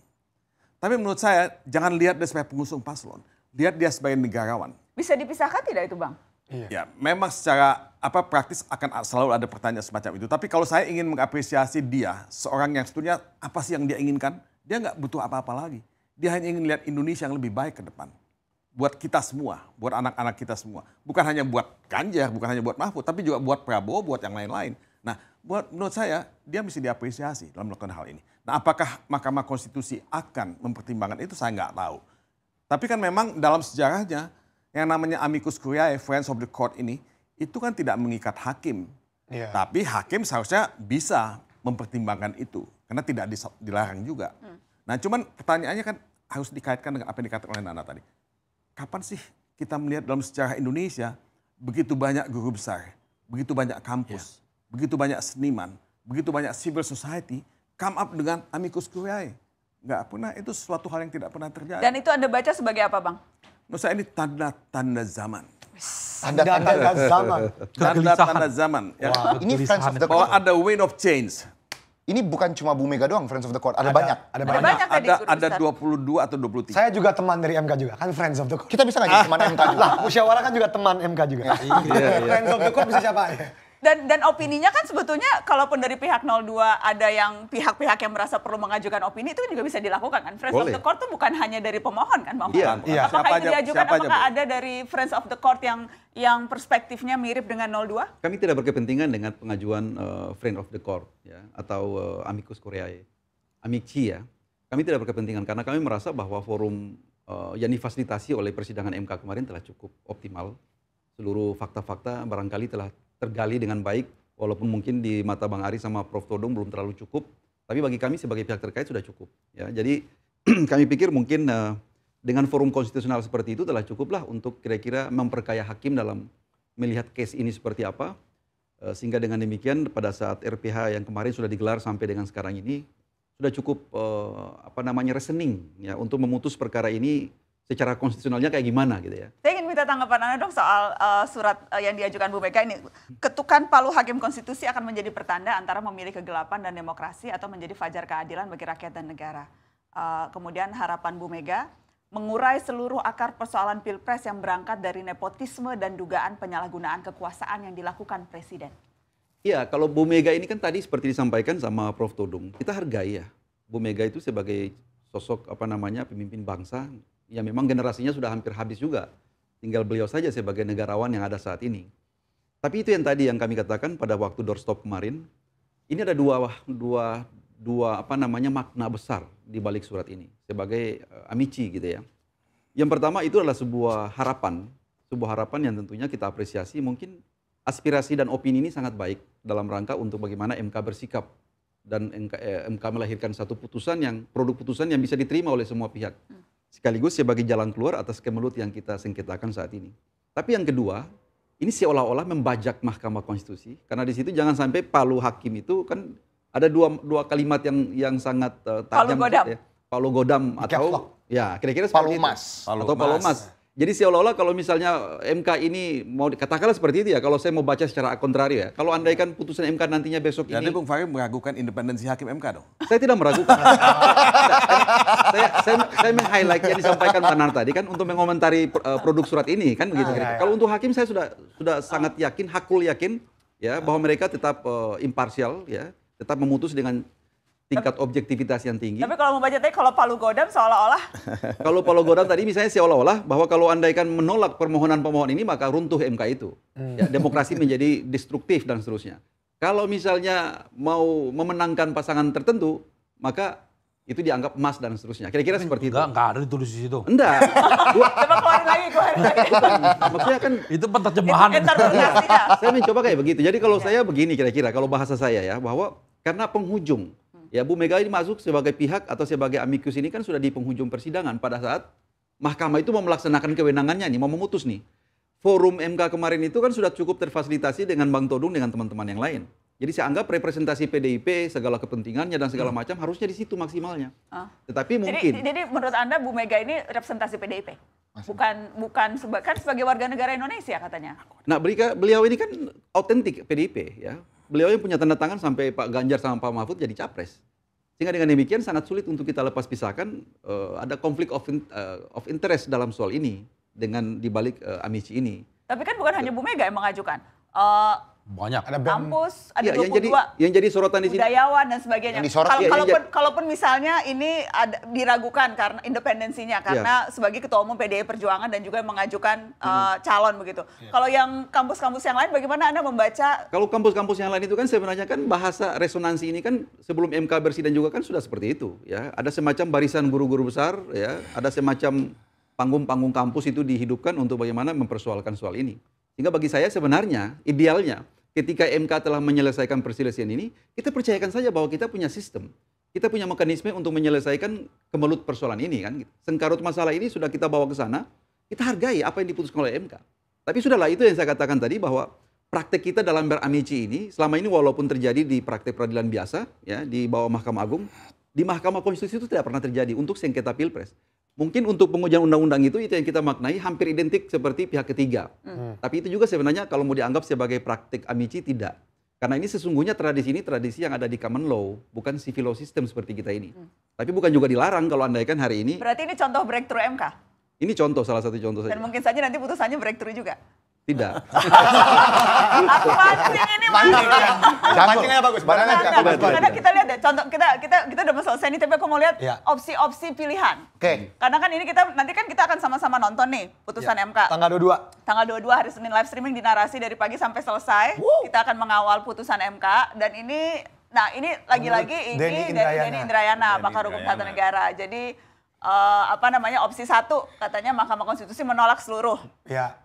Tapi menurut saya jangan lihat dia sebagai pengusung paslon, lihat dia sebagai negarawan. Bisa dipisahkan tidak itu, Bang? Iya. Ya, memang secara apa praktis akan selalu ada pertanyaan semacam itu. Tapi kalau saya ingin mengapresiasi dia, seorang yang sebetulnya apa sih yang dia inginkan, dia nggak butuh apa-apa lagi dia hanya ingin lihat Indonesia yang lebih baik ke depan. Buat kita semua, buat anak-anak kita semua. Bukan hanya buat Ganjar, bukan hanya buat Mahfud, tapi juga buat Prabowo, buat yang lain-lain. Nah, buat menurut saya dia mesti diapresiasi dalam melakukan hal ini. Nah, apakah Mahkamah Konstitusi akan mempertimbangkan itu saya nggak tahu. Tapi kan memang dalam sejarahnya yang namanya amicus curiae, friends of the court ini itu kan tidak mengikat hakim. Yeah. Tapi hakim seharusnya bisa mempertimbangkan itu karena tidak dilarang juga. Hmm. Nah cuman pertanyaannya kan harus dikaitkan dengan apa yang dikatakan oleh Nana tadi. Kapan sih kita melihat dalam sejarah Indonesia begitu banyak guru besar, begitu banyak kampus, yeah. begitu banyak seniman, begitu banyak civil society come up dengan amicus curiae. Gak pernah, itu suatu hal yang tidak pernah terjadi. Dan itu Anda baca sebagai apa Bang? Nusa ini tanda-tanda zaman. Tanda-tanda zaman. Tanda-tanda zaman. Ya. Wow, ini Bahwa ada wind of change ini bukan cuma Bu Mega doang Friends of the Court, ada, ada banyak. Ada, ada banyak. Ada, ada, ada 22 atau 23. Saya juga teman dari MK juga, kan Friends of the Court. Kita bisa nggak jadi teman MK juga? lah, musyawarah kan juga teman MK juga. iya, iya. Friends of the Court bisa siapa? dan dan opininya kan sebetulnya kalaupun dari pihak 02 ada yang pihak-pihak yang merasa perlu mengajukan opini itu juga bisa dilakukan kan friends Boleh. of the court itu bukan hanya dari pemohon kan bang iya, iya. apakah siapa itu diajukan siapa apakah aja, ada dari friends of the court yang yang perspektifnya mirip dengan 02 kami tidak berkepentingan dengan pengajuan uh, friend of the court ya atau uh, amicus curiae amici ya kami tidak berkepentingan karena kami merasa bahwa forum uh, yang difasilitasi oleh persidangan MK kemarin telah cukup optimal seluruh fakta-fakta barangkali telah tergali dengan baik walaupun mungkin di mata Bang Ari sama Prof Todong belum terlalu cukup tapi bagi kami sebagai pihak terkait sudah cukup ya jadi kami pikir mungkin uh, dengan forum konstitusional seperti itu telah cukuplah untuk kira-kira memperkaya hakim dalam melihat case ini seperti apa uh, sehingga dengan demikian pada saat RPH yang kemarin sudah digelar sampai dengan sekarang ini sudah cukup uh, apa namanya reasoning ya untuk memutus perkara ini secara konstitusionalnya kayak gimana gitu ya. Saya minta tanggapan Anda dong soal uh, surat uh, yang diajukan Bu Mega ini. Ketukan palu hakim konstitusi akan menjadi pertanda antara memilih kegelapan dan demokrasi atau menjadi fajar keadilan bagi rakyat dan negara. Uh, kemudian harapan Bu Mega mengurai seluruh akar persoalan pilpres yang berangkat dari nepotisme dan dugaan penyalahgunaan kekuasaan yang dilakukan presiden. Iya, kalau Bu Mega ini kan tadi seperti disampaikan sama Prof. Todung, kita hargai ya. Bu Mega itu sebagai sosok apa namanya pemimpin bangsa yang memang generasinya sudah hampir habis juga. Tinggal beliau saja sebagai negarawan yang ada saat ini. Tapi itu yang tadi yang kami katakan pada waktu doorstop kemarin, ini ada dua dua dua apa namanya makna besar di balik surat ini sebagai uh, amici gitu ya. Yang pertama itu adalah sebuah harapan, sebuah harapan yang tentunya kita apresiasi mungkin aspirasi dan opini ini sangat baik dalam rangka untuk bagaimana MK bersikap dan MK, eh, MK melahirkan satu putusan yang produk putusan yang bisa diterima oleh semua pihak. Hmm sekaligus sebagai jalan keluar atas kemelut yang kita sengketakan saat ini. Tapi yang kedua, ini seolah-olah membajak Mahkamah Konstitusi karena di situ jangan sampai palu hakim itu kan ada dua dua kalimat yang yang sangat uh, tajam palu godam, ya, palu godam atau ya kira-kira seperti palu mas. Itu. atau palu mas. Jadi seolah-olah kalau misalnya MK ini mau dikatakanlah seperti itu ya, kalau saya mau baca secara kontrario ya. Kalau andaikan iya. putusan MK nantinya besok Jadi ini. Jadi Bung Fahri meragukan independensi hakim MK dong? Saya tidak meragukan. saya, saya, saya meng-highlight yang disampaikan Pak tadi kan untuk mengomentari eh, produk surat ini kan begitu. Ah, ya, ya. Kalau untuk hakim saya sudah sudah sangat yakin, hakul yakin ya bahwa mereka tetap uh, imparsial ya, tetap memutus dengan tingkat objektivitas yang tinggi. Tapi kalau membaca tadi kalau Palu Godam seolah-olah kalau Palu Godam tadi misalnya seolah-olah bahwa kalau andaikan menolak permohonan pemohon ini maka runtuh MK itu. Hmm. Ya, demokrasi menjadi destruktif dan seterusnya. Kalau misalnya mau memenangkan pasangan tertentu, maka itu dianggap emas dan seterusnya. Kira-kira seperti itu. Enggak, enggak ada ditulis di situ. Enggak. Gua... Coba keluarin lagi, keluarin lagi. Maksudnya kan... Itu penterjemahan. saya mencoba kayak begitu. Jadi kalau iya. saya begini kira-kira, kalau bahasa saya ya, bahwa karena penghujung Ya Bu Mega ini masuk sebagai pihak atau sebagai amicus ini kan sudah di penghujung persidangan pada saat mahkamah itu mau melaksanakan kewenangannya nih, mau memutus nih. Forum MK kemarin itu kan sudah cukup terfasilitasi dengan Bang Todung dengan teman-teman yang lain. Jadi saya anggap representasi PDIP segala kepentingannya dan segala hmm. macam harusnya di situ maksimalnya. Ah. Tetapi mungkin. Jadi, jadi menurut anda Bu Mega ini representasi PDIP, Masih. bukan bukan seba, kan sebagai warga negara Indonesia katanya. Nah beliau beliau ini kan autentik PDIP ya beliau yang punya tanda tangan sampai Pak Ganjar sama Pak Mahfud jadi capres. Sehingga dengan demikian sangat sulit untuk kita lepas pisahkan uh, ada konflik of, in, uh, of interest dalam soal ini dengan dibalik uh, eh, amici ini. Tapi kan bukan hanya Bu Mega yang mengajukan. Uh, banyak. Ada BEM. kampus, ada ya, 22 yang jadi, yang jadi sorotan di sini. Budayawan dan sebagainya. Kalau ya, kalaupun, kalaupun misalnya ini ada, diragukan karena independensinya iya. karena ya. sebagai ketua umum PDI Perjuangan dan juga mengajukan hmm. uh, calon begitu. Ya. Kalau yang kampus-kampus yang lain bagaimana Anda membaca? Kalau kampus-kampus yang lain itu kan sebenarnya kan bahasa resonansi ini kan sebelum MK bersih dan juga kan sudah seperti itu ya. Ada semacam barisan guru-guru besar ya, ada semacam panggung-panggung kampus itu dihidupkan untuk bagaimana mempersoalkan soal ini. Sehingga bagi saya sebenarnya idealnya ketika MK telah menyelesaikan perselisihan ini, kita percayakan saja bahwa kita punya sistem. Kita punya mekanisme untuk menyelesaikan kemelut persoalan ini kan. Gitu. Sengkarut masalah ini sudah kita bawa ke sana, kita hargai apa yang diputuskan oleh MK. Tapi sudahlah itu yang saya katakan tadi bahwa praktek kita dalam beramici ini selama ini walaupun terjadi di praktek peradilan biasa ya di bawah Mahkamah Agung, di Mahkamah Konstitusi itu tidak pernah terjadi untuk sengketa pilpres. Mungkin untuk pengujian undang-undang itu itu yang kita maknai hampir identik seperti pihak ketiga. Hmm. hmm. Tapi itu juga sebenarnya kalau mau dianggap sebagai praktik amici tidak. Karena ini sesungguhnya tradisi ini tradisi yang ada di common law, bukan civil law system seperti kita ini. Hmm. Tapi bukan juga dilarang kalau andaikan hari ini. Berarti ini contoh breakthrough MK? Ini contoh, salah satu contoh Dan saja. Dan mungkin saja nanti putusannya breakthrough juga? Tidak. Aku pancing ini mancing. Pancingnya bagus. Banana bagus. Karena kita lihat deh, contoh kita kita kita udah masuk selesai tapi aku mau lihat ya. opsi-opsi ya. pilihan. Oke. Okay. Karena kan ini kita nanti kan kita akan sama-sama nonton nih putusan ya. MK. Tanggal 22. Tanggal 22 hari Senin live streaming di Narasi dari pagi sampai selesai. Woo. Kita akan mengawal putusan MK dan ini nah ini lagi-lagi ini dari Denny Indrayana, pakar hukum tata negara. Jadi uh, apa namanya opsi satu katanya Mahkamah Konstitusi menolak seluruh. Ya.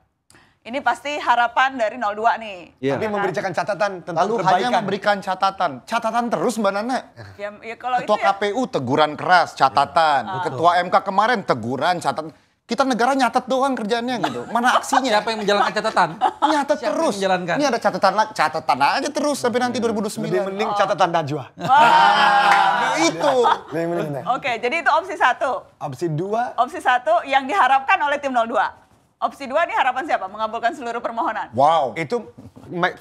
Ini pasti harapan dari 02 nih. Ya. Tapi memberikan catatan tentang Lalu perbaikan. hanya memberikan catatan. Catatan terus Mbak Nana. Ya, ya kalau Ketua itu ya... KPU teguran keras, catatan. Ya. Ah. Ketua MK kemarin teguran, catatan. Kita negara nyatet doang kerjaannya gitu. Mana aksinya? Siapa yang menjalankan catatan? Nyatet Siapa terus. menjalankan? Ini ada catatan catatan aja terus sampai nanti 2029. Hmm. Lebih mending catatan Najwa. Wow. nah, itu. Oke, okay, jadi itu opsi satu. Opsi dua. Opsi satu yang diharapkan oleh tim 02. Opsi dua ini harapan siapa? Mengabulkan seluruh permohonan. Wow. Itu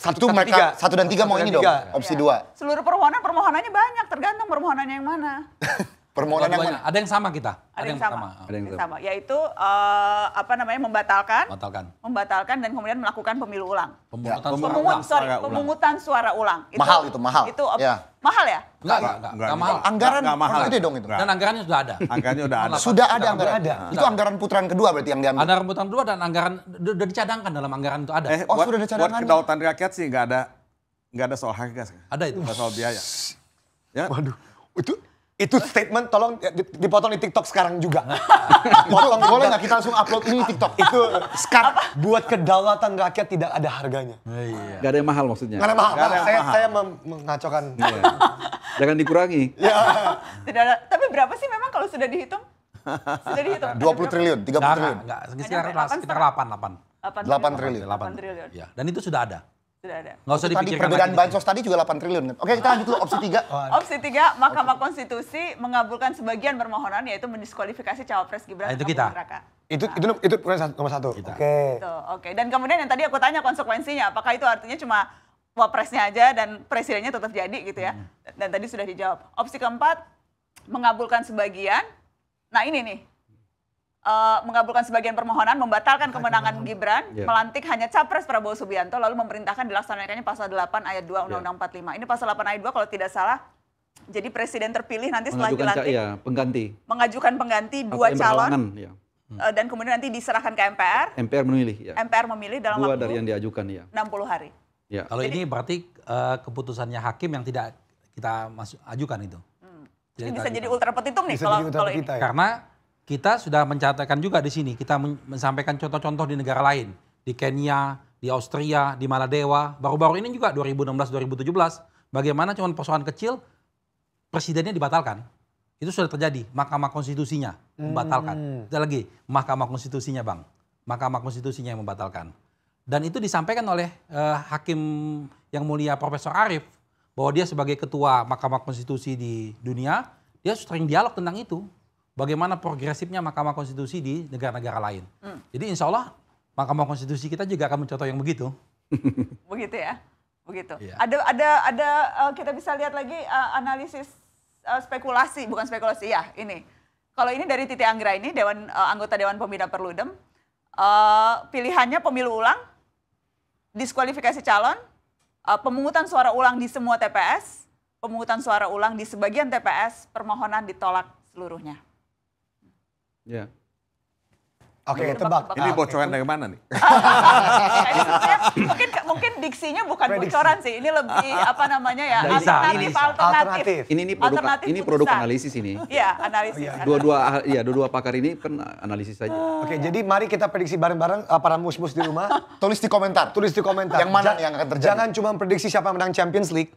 satu, satu mereka tiga. satu dan tiga satu mau dan ini tiga. dong. Opsi ya. dua. Seluruh permohonan permohonannya banyak tergantung permohonannya yang mana. Permohonan yang mana? Ada yang sama kita. Ada, ada yang, yang sama. sama. Ada yang yang sama. sama Yaitu uh, apa namanya membatalkan, membatalkan, membatalkan dan kemudian melakukan pemilu ulang. Pemungutan, ya, pemungutan suara, ulang. suara pemungutan suara ulang. Itu, mahal itu mahal. Itu ya. mahal ya? Enggak, enggak, enggak, enggak mahal. Anggaran enggak, enggak mahal. Itu dong itu. Dan anggarannya sudah ada. anggarannya sudah ada. Sudah ada anggaran. Ada. Itu anggaran putaran kedua berarti yang diambil. Anggaran putaran kedua dan anggaran sudah dicadangkan dalam anggaran itu ada. Eh, oh, buat, sudah dicadangkan. Buat kedaulatan rakyat sih enggak ada enggak ada soal harga. sih Ada itu. Enggak soal biaya. Ya. Waduh. Itu itu statement tolong eh, dipotong di TikTok sekarang juga. Nah. Potong boleh nggak kita langsung upload ini TikTok? Itu eh, sekarang buat kedaulatan rakyat tidak ada harganya. Oh, iya. Gak ada yang mahal maksudnya. Gak ada mahal. Gak ada saya, mahal. saya mengacaukan. Iya. Jangan dikurangi. Ya. Tidak ada. Tapi berapa sih memang kalau sudah dihitung? Sudah dihitung. dua puluh triliun, tiga puluh triliun. Enggak, sekitar kan sekitar 8, 8, 8 triliun. delapan triliun. 8 triliun. Ya, dan itu sudah ada ada. Nggak usah dipikirkan. Tadi perbedaan lagi. bansos tadi juga 8 triliun. Oke, kita lanjut dulu opsi tiga opsi tiga Mahkamah Konstitusi mengabulkan sebagian permohonan yaitu mendiskualifikasi cawapres Gibran nah, itu kita. nah. Itu itu itu nomor satu. Oke. Okay. Oke. Okay. Dan kemudian yang tadi aku tanya konsekuensinya, apakah itu artinya cuma wapresnya aja dan presidennya tetap jadi gitu ya? Hmm. Dan tadi sudah dijawab. Opsi keempat, mengabulkan sebagian. Nah ini nih, uh, mengabulkan sebagian permohonan, membatalkan kemenangan Gibran, ya. melantik hanya capres Prabowo Subianto, lalu memerintahkan dilaksanakannya pasal 8 ayat 2 iya. Undang-Undang ya. 45. Ini pasal 8 ayat 2 kalau tidak salah, jadi presiden terpilih nanti setelah dilantik, ya, pengganti. mengajukan pengganti dua calon, ya. hmm. Eh, dan kemudian nanti diserahkan ke MPR. MPR memilih, ya. MPR memilih dalam dua waktu dari yang diajukan, ya. 60 hari. Ya. Kalau ini berarti uh, keputusannya hakim yang tidak kita masuk ajukan itu. Hmm. Jadi bisa jadi ultra petitum nih kalau, kalau ini. Kita, ya. Karena kita sudah mencatatkan juga di sini, kita menyampaikan contoh-contoh di negara lain, di Kenya, di Austria, di Maladewa, baru-baru ini juga 2016-2017, bagaimana cuma persoalan kecil presidennya dibatalkan. Itu sudah terjadi, Mahkamah Konstitusinya membatalkan. Hmm. Tidak lagi, Mahkamah Konstitusinya Bang, Mahkamah Konstitusinya yang membatalkan. Dan itu disampaikan oleh eh, Hakim Yang Mulia Profesor Arief, bahwa dia sebagai ketua Mahkamah Konstitusi di dunia, dia sering dialog tentang itu bagaimana progresifnya Mahkamah Konstitusi di negara-negara lain. Hmm. Jadi insya Allah Mahkamah Konstitusi kita juga akan mencontoh yang begitu. begitu ya, begitu. Ya. Ada ada ada eh, kita bisa lihat lagi uh, analisis uh, spekulasi, bukan spekulasi ya ini. Kalau ini dari Titi Anggra ini Dewan uh, anggota Dewan Pembina Perludem, uh, pilihannya pemilu ulang, diskualifikasi calon, uh, pemungutan suara ulang di semua TPS, pemungutan suara ulang di sebagian TPS, permohonan ditolak seluruhnya. Yeah. Oke, okay, tebak. tebak. Ini bocoran dari mana nih? mungkin mungkin diksinya bukan Prediksi. bocoran sih. Ini lebih apa namanya ya? Alternatif, alternatif. alternatif. Ini ini produk alternatif ini produk putusan. analisis ini. Iya, analisis. Oh, iya. Dua-dua oh, iya, dua-dua pakar ini kan analisis saja. Oke, okay, jadi mari kita prediksi bareng-bareng uh, para mus-mus di rumah. tulis di komentar. Tulis di komentar. Yang mana yang akan terjadi? Jangan cuma prediksi siapa yang menang Champions League.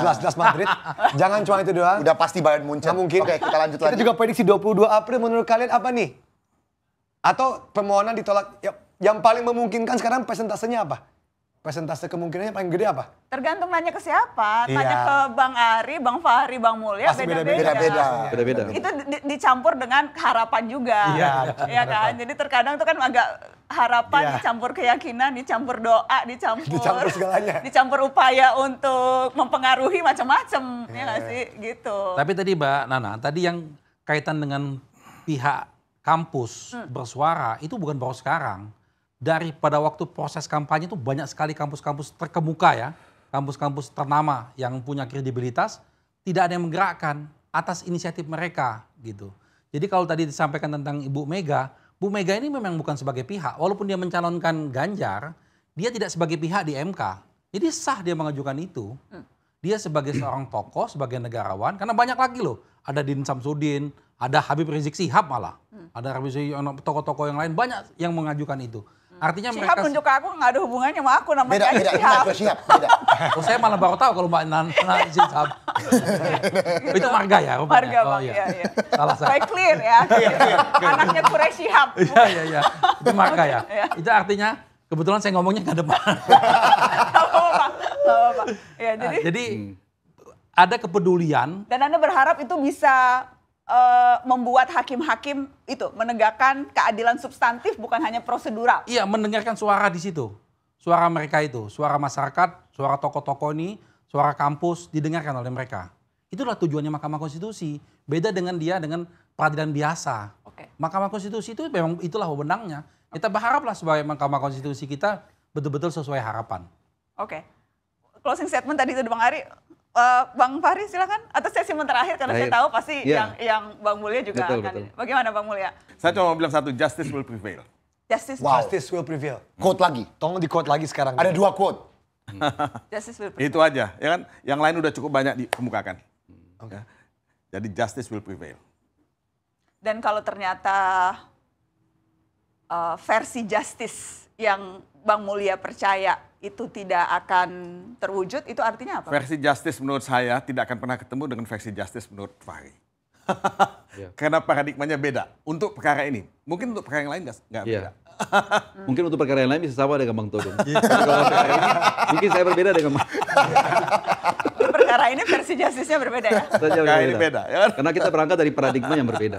Jelas-jelas ah. Madrid. Jangan cuma itu doang. Udah pasti Bayern Munchen. mungkin. Oke, okay, kita lanjut lagi. Kita juga prediksi 22 April menurut kalian apa nih? Atau permohonan ditolak. Ya, yang paling memungkinkan sekarang presentasenya apa? Presentase kemungkinannya paling gede apa? Tergantung nanya ke siapa, iya. ke Bang Ari, Bang Fahri, Bang Mulya, beda-beda. Beda-beda. beda iya. Itu di, dicampur dengan harapan juga. Iya, ya kan? Jadi terkadang itu kan agak harapan iya. dicampur keyakinan, dicampur doa, dicampur dicampur segalanya. Dicampur upaya untuk mempengaruhi macam-macam, iya. ya nggak iya. sih? Gitu. Tapi tadi Mbak Nana, tadi yang kaitan dengan pihak kampus hmm. bersuara itu bukan baru sekarang. Daripada waktu proses kampanye itu banyak sekali kampus-kampus terkemuka ya, kampus-kampus ternama yang punya kredibilitas tidak ada yang menggerakkan atas inisiatif mereka gitu. Jadi kalau tadi disampaikan tentang Ibu Mega, Bu Mega ini memang bukan sebagai pihak, walaupun dia mencalonkan Ganjar, dia tidak sebagai pihak di MK. Jadi sah dia mengajukan itu. Hmm dia sebagai seorang tokoh, sebagai negarawan, karena banyak lagi loh. Ada Din Samsudin, ada Habib Rizik Sihab malah. Hmm. Ada Habib Rizik, tokoh-tokoh yang lain banyak yang mengajukan itu. Artinya Sihab mereka... nunjuk aku nggak ada hubungannya sama aku namanya beda, beda, Sihab. Beda, Sihab, beda. oh, saya malah baru tahu kalau Mbak Nana Sihab. itu marga ya? Rupanya. Marga, oh, iya. iya. iya, Salah saya. Supaya clear ya. Iya, iya, Anaknya Kure Sihab. Iya, iya, iya. Itu marga ya. Itu artinya Kebetulan saya ngomongnya nggak depan. Ya, jadi, nah, jadi hmm. ada kepedulian. Dan Anda berharap itu bisa uh, membuat hakim-hakim itu menegakkan keadilan substantif bukan hanya prosedural. Iya, mendengarkan suara di situ. Suara mereka itu, suara masyarakat, suara tokoh-tokoh ini, suara kampus didengarkan oleh mereka. Itulah tujuannya Mahkamah Konstitusi. Beda dengan dia dengan peradilan biasa. Okay. Mahkamah Konstitusi itu memang itulah wewenangnya. Kita berharaplah sebagai Mahkamah Konstitusi kita betul-betul sesuai harapan. Oke. Okay. Closing statement tadi itu Bang Ari. Uh, Bang Fahri silakan atau sesi terakhir karena Akhir. saya tahu pasti yeah. yang yang Bang Mulia juga betul, akan. Betul. Bagaimana Bang Mulia? Saya cuma mau bilang satu, justice will prevail. Justice, wow. justice will prevail. Quote lagi. Tolong di quote lagi sekarang. Ada dua quote. justice will prevail. Itu aja, ya kan? Yang lain udah cukup banyak dikemukakan. Okay. Ya. Jadi justice will prevail. Dan kalau ternyata uh, versi justice yang Bang Mulia percaya itu tidak akan terwujud, itu artinya apa? Versi justice menurut saya tidak akan pernah ketemu dengan versi justice menurut Fahri. ya. Karena paradigmanya beda untuk perkara ini. Mungkin untuk perkara yang lain nggak ya. beda. mungkin untuk perkara yang lain bisa sama dengan Bang Todong. mungkin saya berbeda dengan Bang perkara ini versi justice-nya berbeda ya? berbeda. Ini beda ya kan? Karena kita berangkat dari paradigma yang berbeda.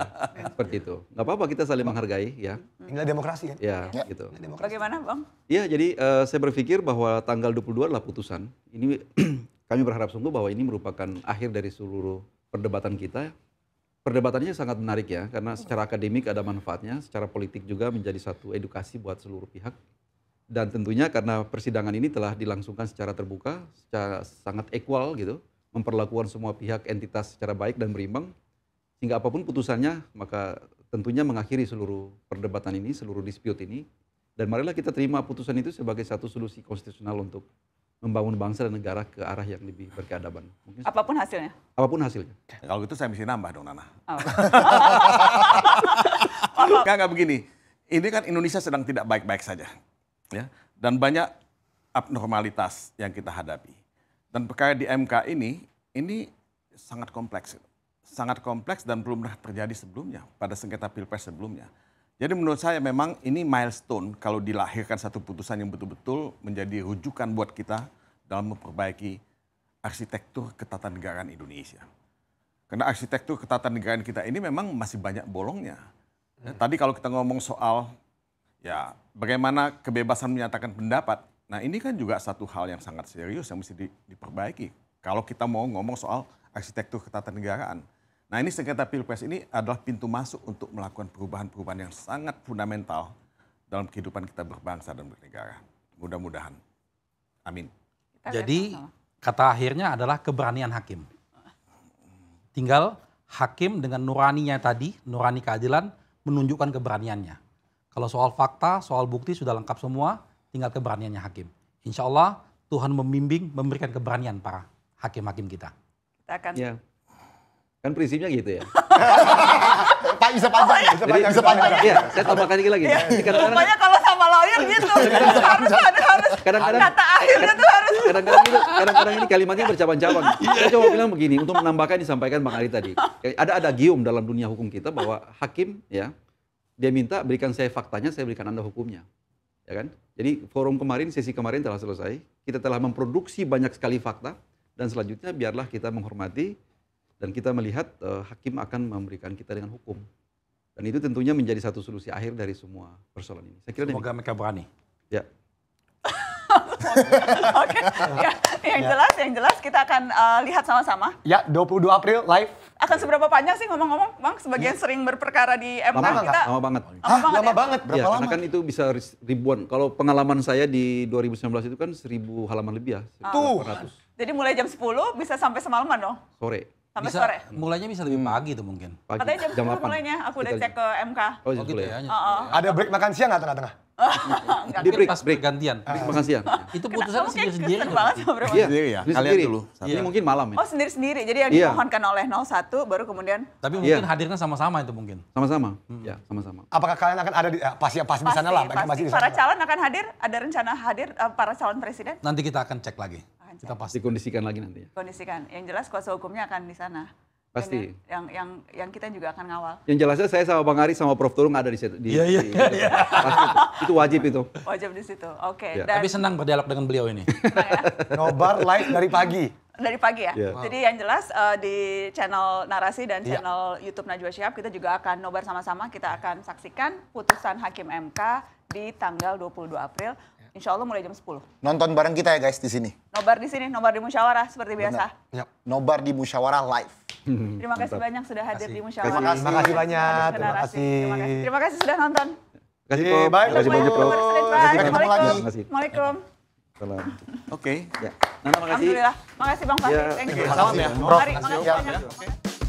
Seperti itu. Gak apa-apa kita saling menghargai ya. Inilah demokrasi kan? Ya, ya. gitu. Demokrasi. Bagaimana Bang? Iya jadi uh, saya berpikir bahwa tanggal 22 adalah putusan. Ini kami berharap sungguh bahwa ini merupakan akhir dari seluruh perdebatan kita. Perdebatannya sangat menarik ya, karena secara akademik ada manfaatnya, secara politik juga menjadi satu edukasi buat seluruh pihak dan tentunya karena persidangan ini telah dilangsungkan secara terbuka, secara sangat equal gitu, memperlakukan semua pihak entitas secara baik dan berimbang, sehingga apapun putusannya maka tentunya mengakhiri seluruh perdebatan ini, seluruh dispute ini, dan marilah kita terima putusan itu sebagai satu solusi konstitusional untuk membangun bangsa dan negara ke arah yang lebih berkeadaban. Mungkin apapun hasilnya? Apapun hasilnya. Ya, kalau gitu saya mesti nambah dong Nana. Oh. Enggak, enggak begini. Ini kan Indonesia sedang tidak baik-baik saja ya dan banyak abnormalitas yang kita hadapi. Dan perkara di MK ini ini sangat kompleks, sangat kompleks dan belum pernah terjadi sebelumnya pada sengketa pilpres sebelumnya. Jadi menurut saya memang ini milestone kalau dilahirkan satu putusan yang betul-betul menjadi rujukan buat kita dalam memperbaiki arsitektur ketatanegaraan Indonesia. Karena arsitektur ketatanegaraan kita ini memang masih banyak bolongnya. Ya, tadi kalau kita ngomong soal Ya, bagaimana kebebasan menyatakan pendapat? Nah, ini kan juga satu hal yang sangat serius yang mesti di, diperbaiki. Kalau kita mau ngomong soal arsitektur ketatanegaraan. Nah, ini sengketa pilpres ini adalah pintu masuk untuk melakukan perubahan-perubahan yang sangat fundamental dalam kehidupan kita berbangsa dan bernegara. Mudah-mudahan. Amin. Jadi kata akhirnya adalah keberanian hakim. Tinggal hakim dengan nuraninya tadi, nurani keadilan menunjukkan keberaniannya. Kalau soal fakta, soal bukti sudah lengkap semua, tinggal keberaniannya hakim. Insya Allah Tuhan membimbing, memberikan keberanian para hakim-hakim kita. Kita akan ya. Kan prinsipnya gitu ya. Pak bisa panjang, bisa panjang, bisa panjang. Iya, saya tambahkan lagi lagi. Ya. Rupanya kalau sama lawyer gitu, harus harus, harus kadang-kadang kata akhirnya tuh harus. Kadang-kadang ini, kadang-kadang ini kalimatnya bercabang-cabang. Saya coba bilang begini untuk menambahkan disampaikan Bang Ali tadi. Ada ada gium dalam dunia hukum kita bahwa hakim ya dia minta berikan saya faktanya, saya berikan Anda hukumnya. Ya kan? Jadi forum kemarin, sesi kemarin telah selesai. Kita telah memproduksi banyak sekali fakta dan selanjutnya biarlah kita menghormati dan kita melihat uh, hakim akan memberikan kita dengan hukum. Dan itu tentunya menjadi satu solusi akhir dari semua persoalan ini. Saya kira Semoga mereka berani. Ya. Oke, okay. ya, yang ya. jelas, yang jelas kita akan uh, lihat sama-sama. Ya, 22 April live akan seberapa panjang sih ngomong-ngomong bang sebagian iya. sering berperkara di MK lama, kita lama banget lama, Hah, banget, lama ya? banget iya, berapa ya, lama kan itu bisa ribuan kalau pengalaman saya di 2019 itu kan seribu halaman lebih ya ah. tuh jadi mulai jam 10 bisa sampai semalaman dong sore sampai bisa, sore mulainya bisa lebih pagi tuh mungkin pagi. katanya jam, jam 8 mulainya aku udah cek ke MK oh, oh gitu ya, ya. Oh, oh. ada break makan siang nggak tengah-tengah di break, pas break. gantian. Ah. Break siang ya. Itu putusan sendiri-sendiri. banget sama Iya, sendiri ya. Kalian sendiri. dulu. Ini mungkin malam ya. Oh, sendiri-sendiri. Jadi yang iya. dimohonkan oleh 01 baru kemudian Tapi iya. mungkin hadirnya sama-sama itu mungkin. Sama-sama. Ya, sama-sama. Apakah kalian akan ada di eh, pasti pasti di sana lah, pasti para calon akan hadir, ada rencana hadir eh, para calon presiden? Nanti kita akan cek lagi. Kita pasti kondisikan lagi nanti. Ya. Kondisikan. Yang jelas kuasa hukumnya akan di sana. Pasti. yang, yang yang yang kita juga akan ngawal. Yang jelasnya saya sama Bang Ari sama Prof Turung ada di situ. Iya iya. iya. Pasti itu. wajib itu. Wajib di situ. Oke. Okay. Ya. Tapi senang berdialog dengan beliau ini. Ya. Nobar live dari pagi. Dari pagi ya. Yeah. Wow. Jadi yang jelas uh, di channel narasi dan iya. channel yeah. YouTube Najwa Syihab kita juga akan nobar sama-sama. Kita akan saksikan putusan Hakim MK di tanggal 22 April Insya Allah mulai jam 10. Nonton bareng kita ya guys di sini. Nobar di sini, nobar di musyawarah seperti biasa. Yep. Nobar di musyawarah live. Hmm, terima kasih Mantap. banyak sudah hadir kasih. di musyawarah. Terima kasih, terima kasih banyak. Terima kasih. Terima kasih. Terima kasih sudah nonton. Terima kasih Bro. Bye. Terima kasih kasih. Terima kasih. Terima kasih. Terima kasih. Terima ya. kasih. Alhamdulillah. Makasih Bang kasih. Terima kasih. Terima kasih. ya. kasih. Ya. Makasih banyak.